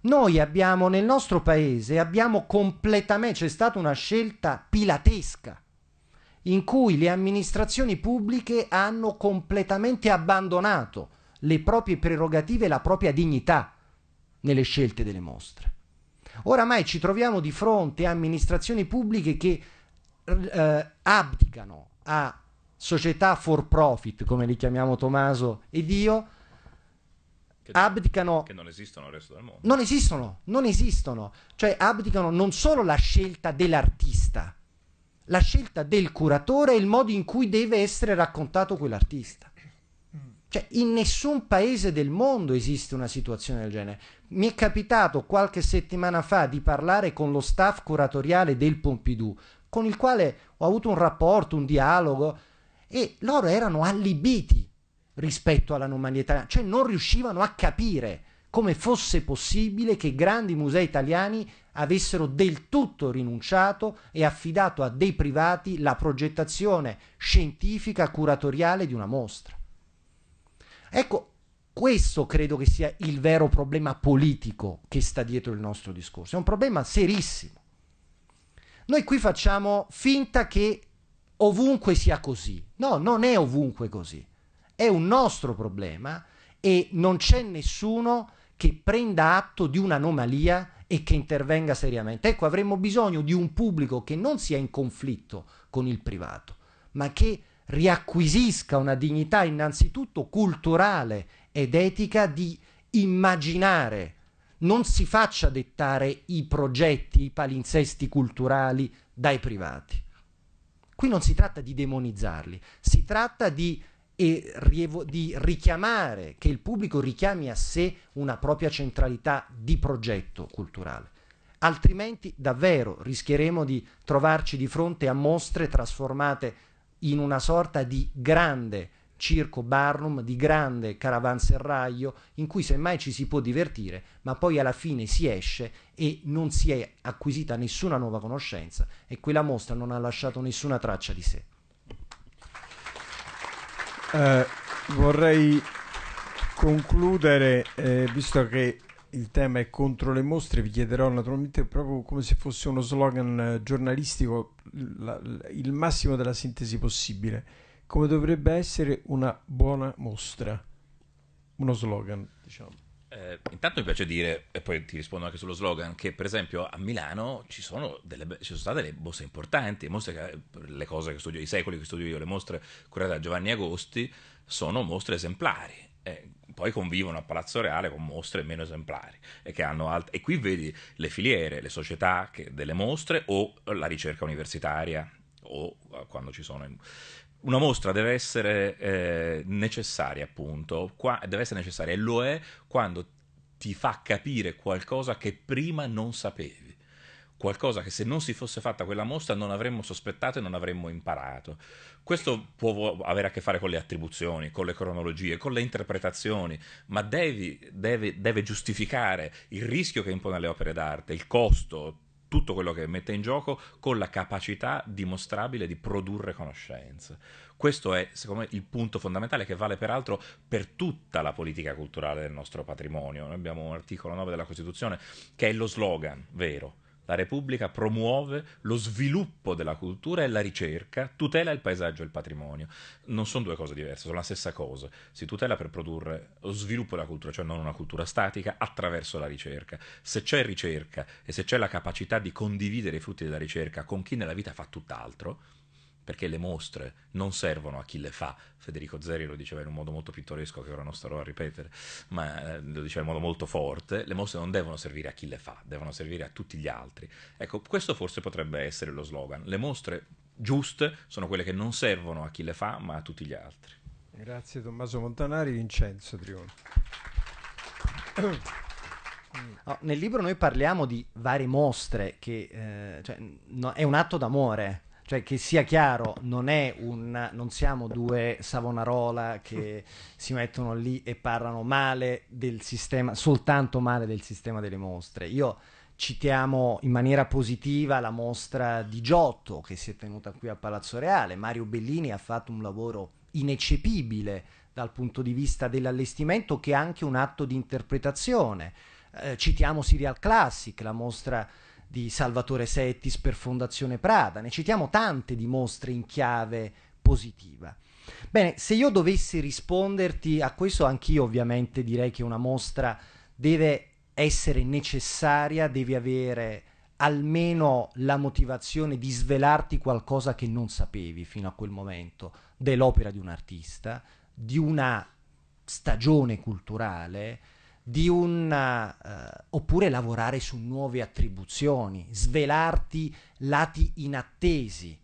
Noi abbiamo nel nostro paese, abbiamo completamente, c'è stata una scelta pilatesca in cui le amministrazioni pubbliche hanno completamente abbandonato le proprie prerogative e la propria dignità nelle scelte delle mostre. Oramai ci troviamo di fronte a amministrazioni pubbliche che eh, abdicano a società for profit, come li chiamiamo Tommaso ed io, che, abdicano... Che non esistono nel resto del mondo. Non esistono, non esistono. Cioè abdicano non solo la scelta dell'artista, la scelta del curatore e il modo in cui deve essere raccontato quell'artista. Cioè, in nessun paese del mondo esiste una situazione del genere. Mi è capitato qualche settimana fa di parlare con lo staff curatoriale del Pompidou, con il quale ho avuto un rapporto, un dialogo, e loro erano allibiti rispetto all'anomalia italiana, cioè non riuscivano a capire come fosse possibile che grandi musei italiani avessero del tutto rinunciato e affidato a dei privati la progettazione scientifica curatoriale di una mostra. Ecco, questo credo che sia il vero problema politico che sta dietro il nostro discorso, è un problema serissimo. Noi qui facciamo finta che ovunque sia così. No, non è ovunque così. È un nostro problema e non c'è nessuno che prenda atto di un'anomalia e che intervenga seriamente. Ecco, avremmo bisogno di un pubblico che non sia in conflitto con il privato, ma che riacquisisca una dignità innanzitutto culturale ed etica di immaginare, non si faccia dettare i progetti, i palinsesti culturali dai privati. Qui non si tratta di demonizzarli, si tratta di e di richiamare, che il pubblico richiami a sé una propria centralità di progetto culturale. Altrimenti davvero rischieremo di trovarci di fronte a mostre trasformate in una sorta di grande circo barnum, di grande caravanserraglio, in cui semmai ci si può divertire, ma poi alla fine si esce e non si è acquisita nessuna nuova conoscenza e quella mostra non ha lasciato nessuna traccia di sé. Eh, vorrei concludere, eh, visto che il tema è contro le mostre, vi chiederò naturalmente proprio come se fosse uno slogan eh, giornalistico la, il massimo della sintesi possibile. Come dovrebbe essere una buona mostra? Uno slogan, diciamo. Eh, intanto mi piace dire, e poi ti rispondo anche sullo slogan, che per esempio a Milano ci sono, delle, ci sono state delle mostre importanti, mostre che, le cose che studio, i secoli che studio io, le mostre curate da Giovanni Agosti, sono mostre esemplari. Eh, poi convivono a Palazzo Reale con mostre meno esemplari e, che hanno alt- e qui vedi le filiere, le società che, delle mostre o la ricerca universitaria o eh, quando ci sono... In- una mostra deve essere eh, necessaria, appunto, Qua, deve essere necessaria e lo è quando ti fa capire qualcosa che prima non sapevi, qualcosa che se non si fosse fatta quella mostra non avremmo sospettato e non avremmo imparato. Questo può avere a che fare con le attribuzioni, con le cronologie, con le interpretazioni, ma devi, deve, deve giustificare il rischio che impone alle opere d'arte, il costo, tutto quello che mette in gioco con la capacità dimostrabile di produrre conoscenze. Questo è, secondo me, il punto fondamentale che vale peraltro per tutta la politica culturale del nostro patrimonio. Noi abbiamo un articolo 9 della Costituzione che è lo slogan vero la Repubblica promuove lo sviluppo della cultura e la ricerca, tutela il paesaggio e il patrimonio. Non sono due cose diverse, sono la stessa cosa. Si tutela per produrre lo sviluppo della cultura, cioè non una cultura statica, attraverso la ricerca. Se c'è ricerca e se c'è la capacità di condividere i frutti della ricerca con chi nella vita fa tutt'altro, perché le mostre non servono a chi le fa. Federico Zeri lo diceva in un modo molto pittoresco che ora non starò a ripetere, ma eh, lo diceva in modo molto forte, le mostre non devono servire a chi le fa, devono servire a tutti gli altri. Ecco, questo forse potrebbe essere lo slogan. Le mostre giuste sono quelle che non servono a chi le fa, ma a tutti gli altri. Grazie Tommaso Montanari, Vincenzo Triolo. No, nel libro noi parliamo di varie mostre, che eh, cioè, no, è un atto d'amore cioè, che sia chiaro, non, un, non siamo due Savonarola che si mettono lì e parlano male del sistema, soltanto male del sistema delle mostre. Io citiamo in maniera positiva la mostra di Giotto che si è tenuta qui a Palazzo Reale. Mario Bellini ha fatto un lavoro ineccepibile dal punto di vista dell'allestimento che è anche un atto di interpretazione. Eh, citiamo Serial Classic, la mostra di Salvatore Settis per Fondazione Prada, ne citiamo tante di mostre in chiave positiva. Bene, se io dovessi risponderti a questo, anch'io ovviamente direi che una mostra deve essere necessaria, deve avere almeno la motivazione di svelarti qualcosa che non sapevi fino a quel momento dell'opera di un artista, di una stagione culturale, di un eh, oppure lavorare su nuove attribuzioni, svelarti lati inattesi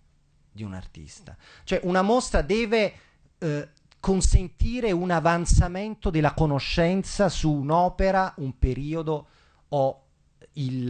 di un artista. Cioè una mostra deve eh, consentire un avanzamento della conoscenza su un'opera, un periodo o il,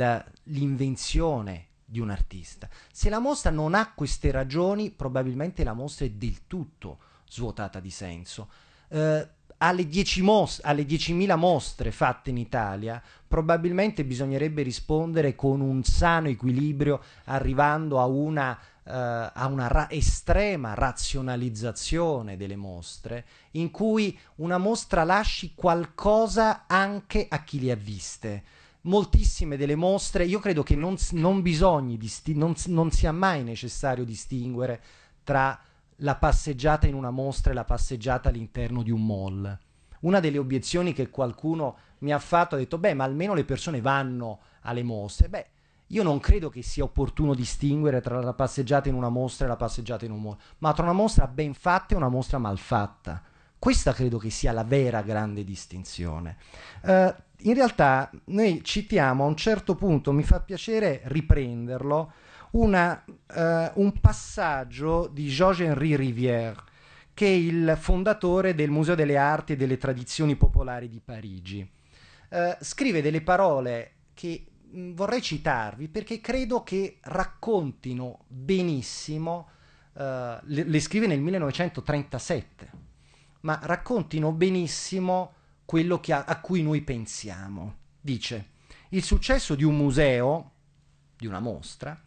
l'invenzione di un artista. Se la mostra non ha queste ragioni, probabilmente la mostra è del tutto svuotata di senso. Eh, alle 10.000 mostre fatte in Italia, probabilmente bisognerebbe rispondere con un sano equilibrio, arrivando a una, uh, a una ra- estrema razionalizzazione delle mostre, in cui una mostra lasci qualcosa anche a chi le ha viste moltissime delle mostre, io credo che non, non, disti- non, non sia mai necessario distinguere tra la passeggiata in una mostra e la passeggiata all'interno di un mall. Una delle obiezioni che qualcuno mi ha fatto ha detto, beh, ma almeno le persone vanno alle mostre. Beh, io non credo che sia opportuno distinguere tra la passeggiata in una mostra e la passeggiata in un mall, ma tra una mostra ben fatta e una mostra mal fatta. Questa credo che sia la vera grande distinzione. Uh, in realtà noi citiamo a un certo punto, mi fa piacere riprenderlo, una, eh, un passaggio di Georges-Henri Rivière, che è il fondatore del Museo delle Arti e delle Tradizioni Popolari di Parigi. Eh, scrive delle parole che mm, vorrei citarvi perché credo che raccontino benissimo, eh, le, le scrive nel 1937, ma raccontino benissimo quello a, a cui noi pensiamo. Dice, il successo di un museo, di una mostra,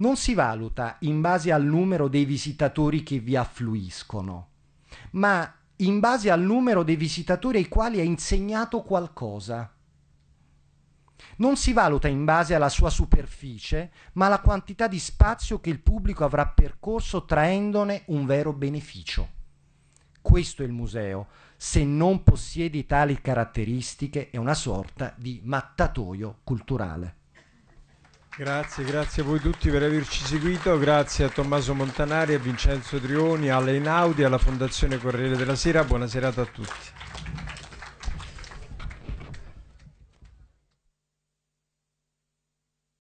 non si valuta in base al numero dei visitatori che vi affluiscono, ma in base al numero dei visitatori ai quali ha insegnato qualcosa. Non si valuta in base alla sua superficie, ma alla quantità di spazio che il pubblico avrà percorso traendone un vero beneficio. Questo è il museo. Se non possiedi tali caratteristiche è una sorta di mattatoio culturale. Grazie, grazie a voi tutti per averci seguito, grazie a Tommaso Montanari, a Vincenzo Trioni, alla Inaudi, alla Fondazione Corriere della Sera, buona serata a tutti.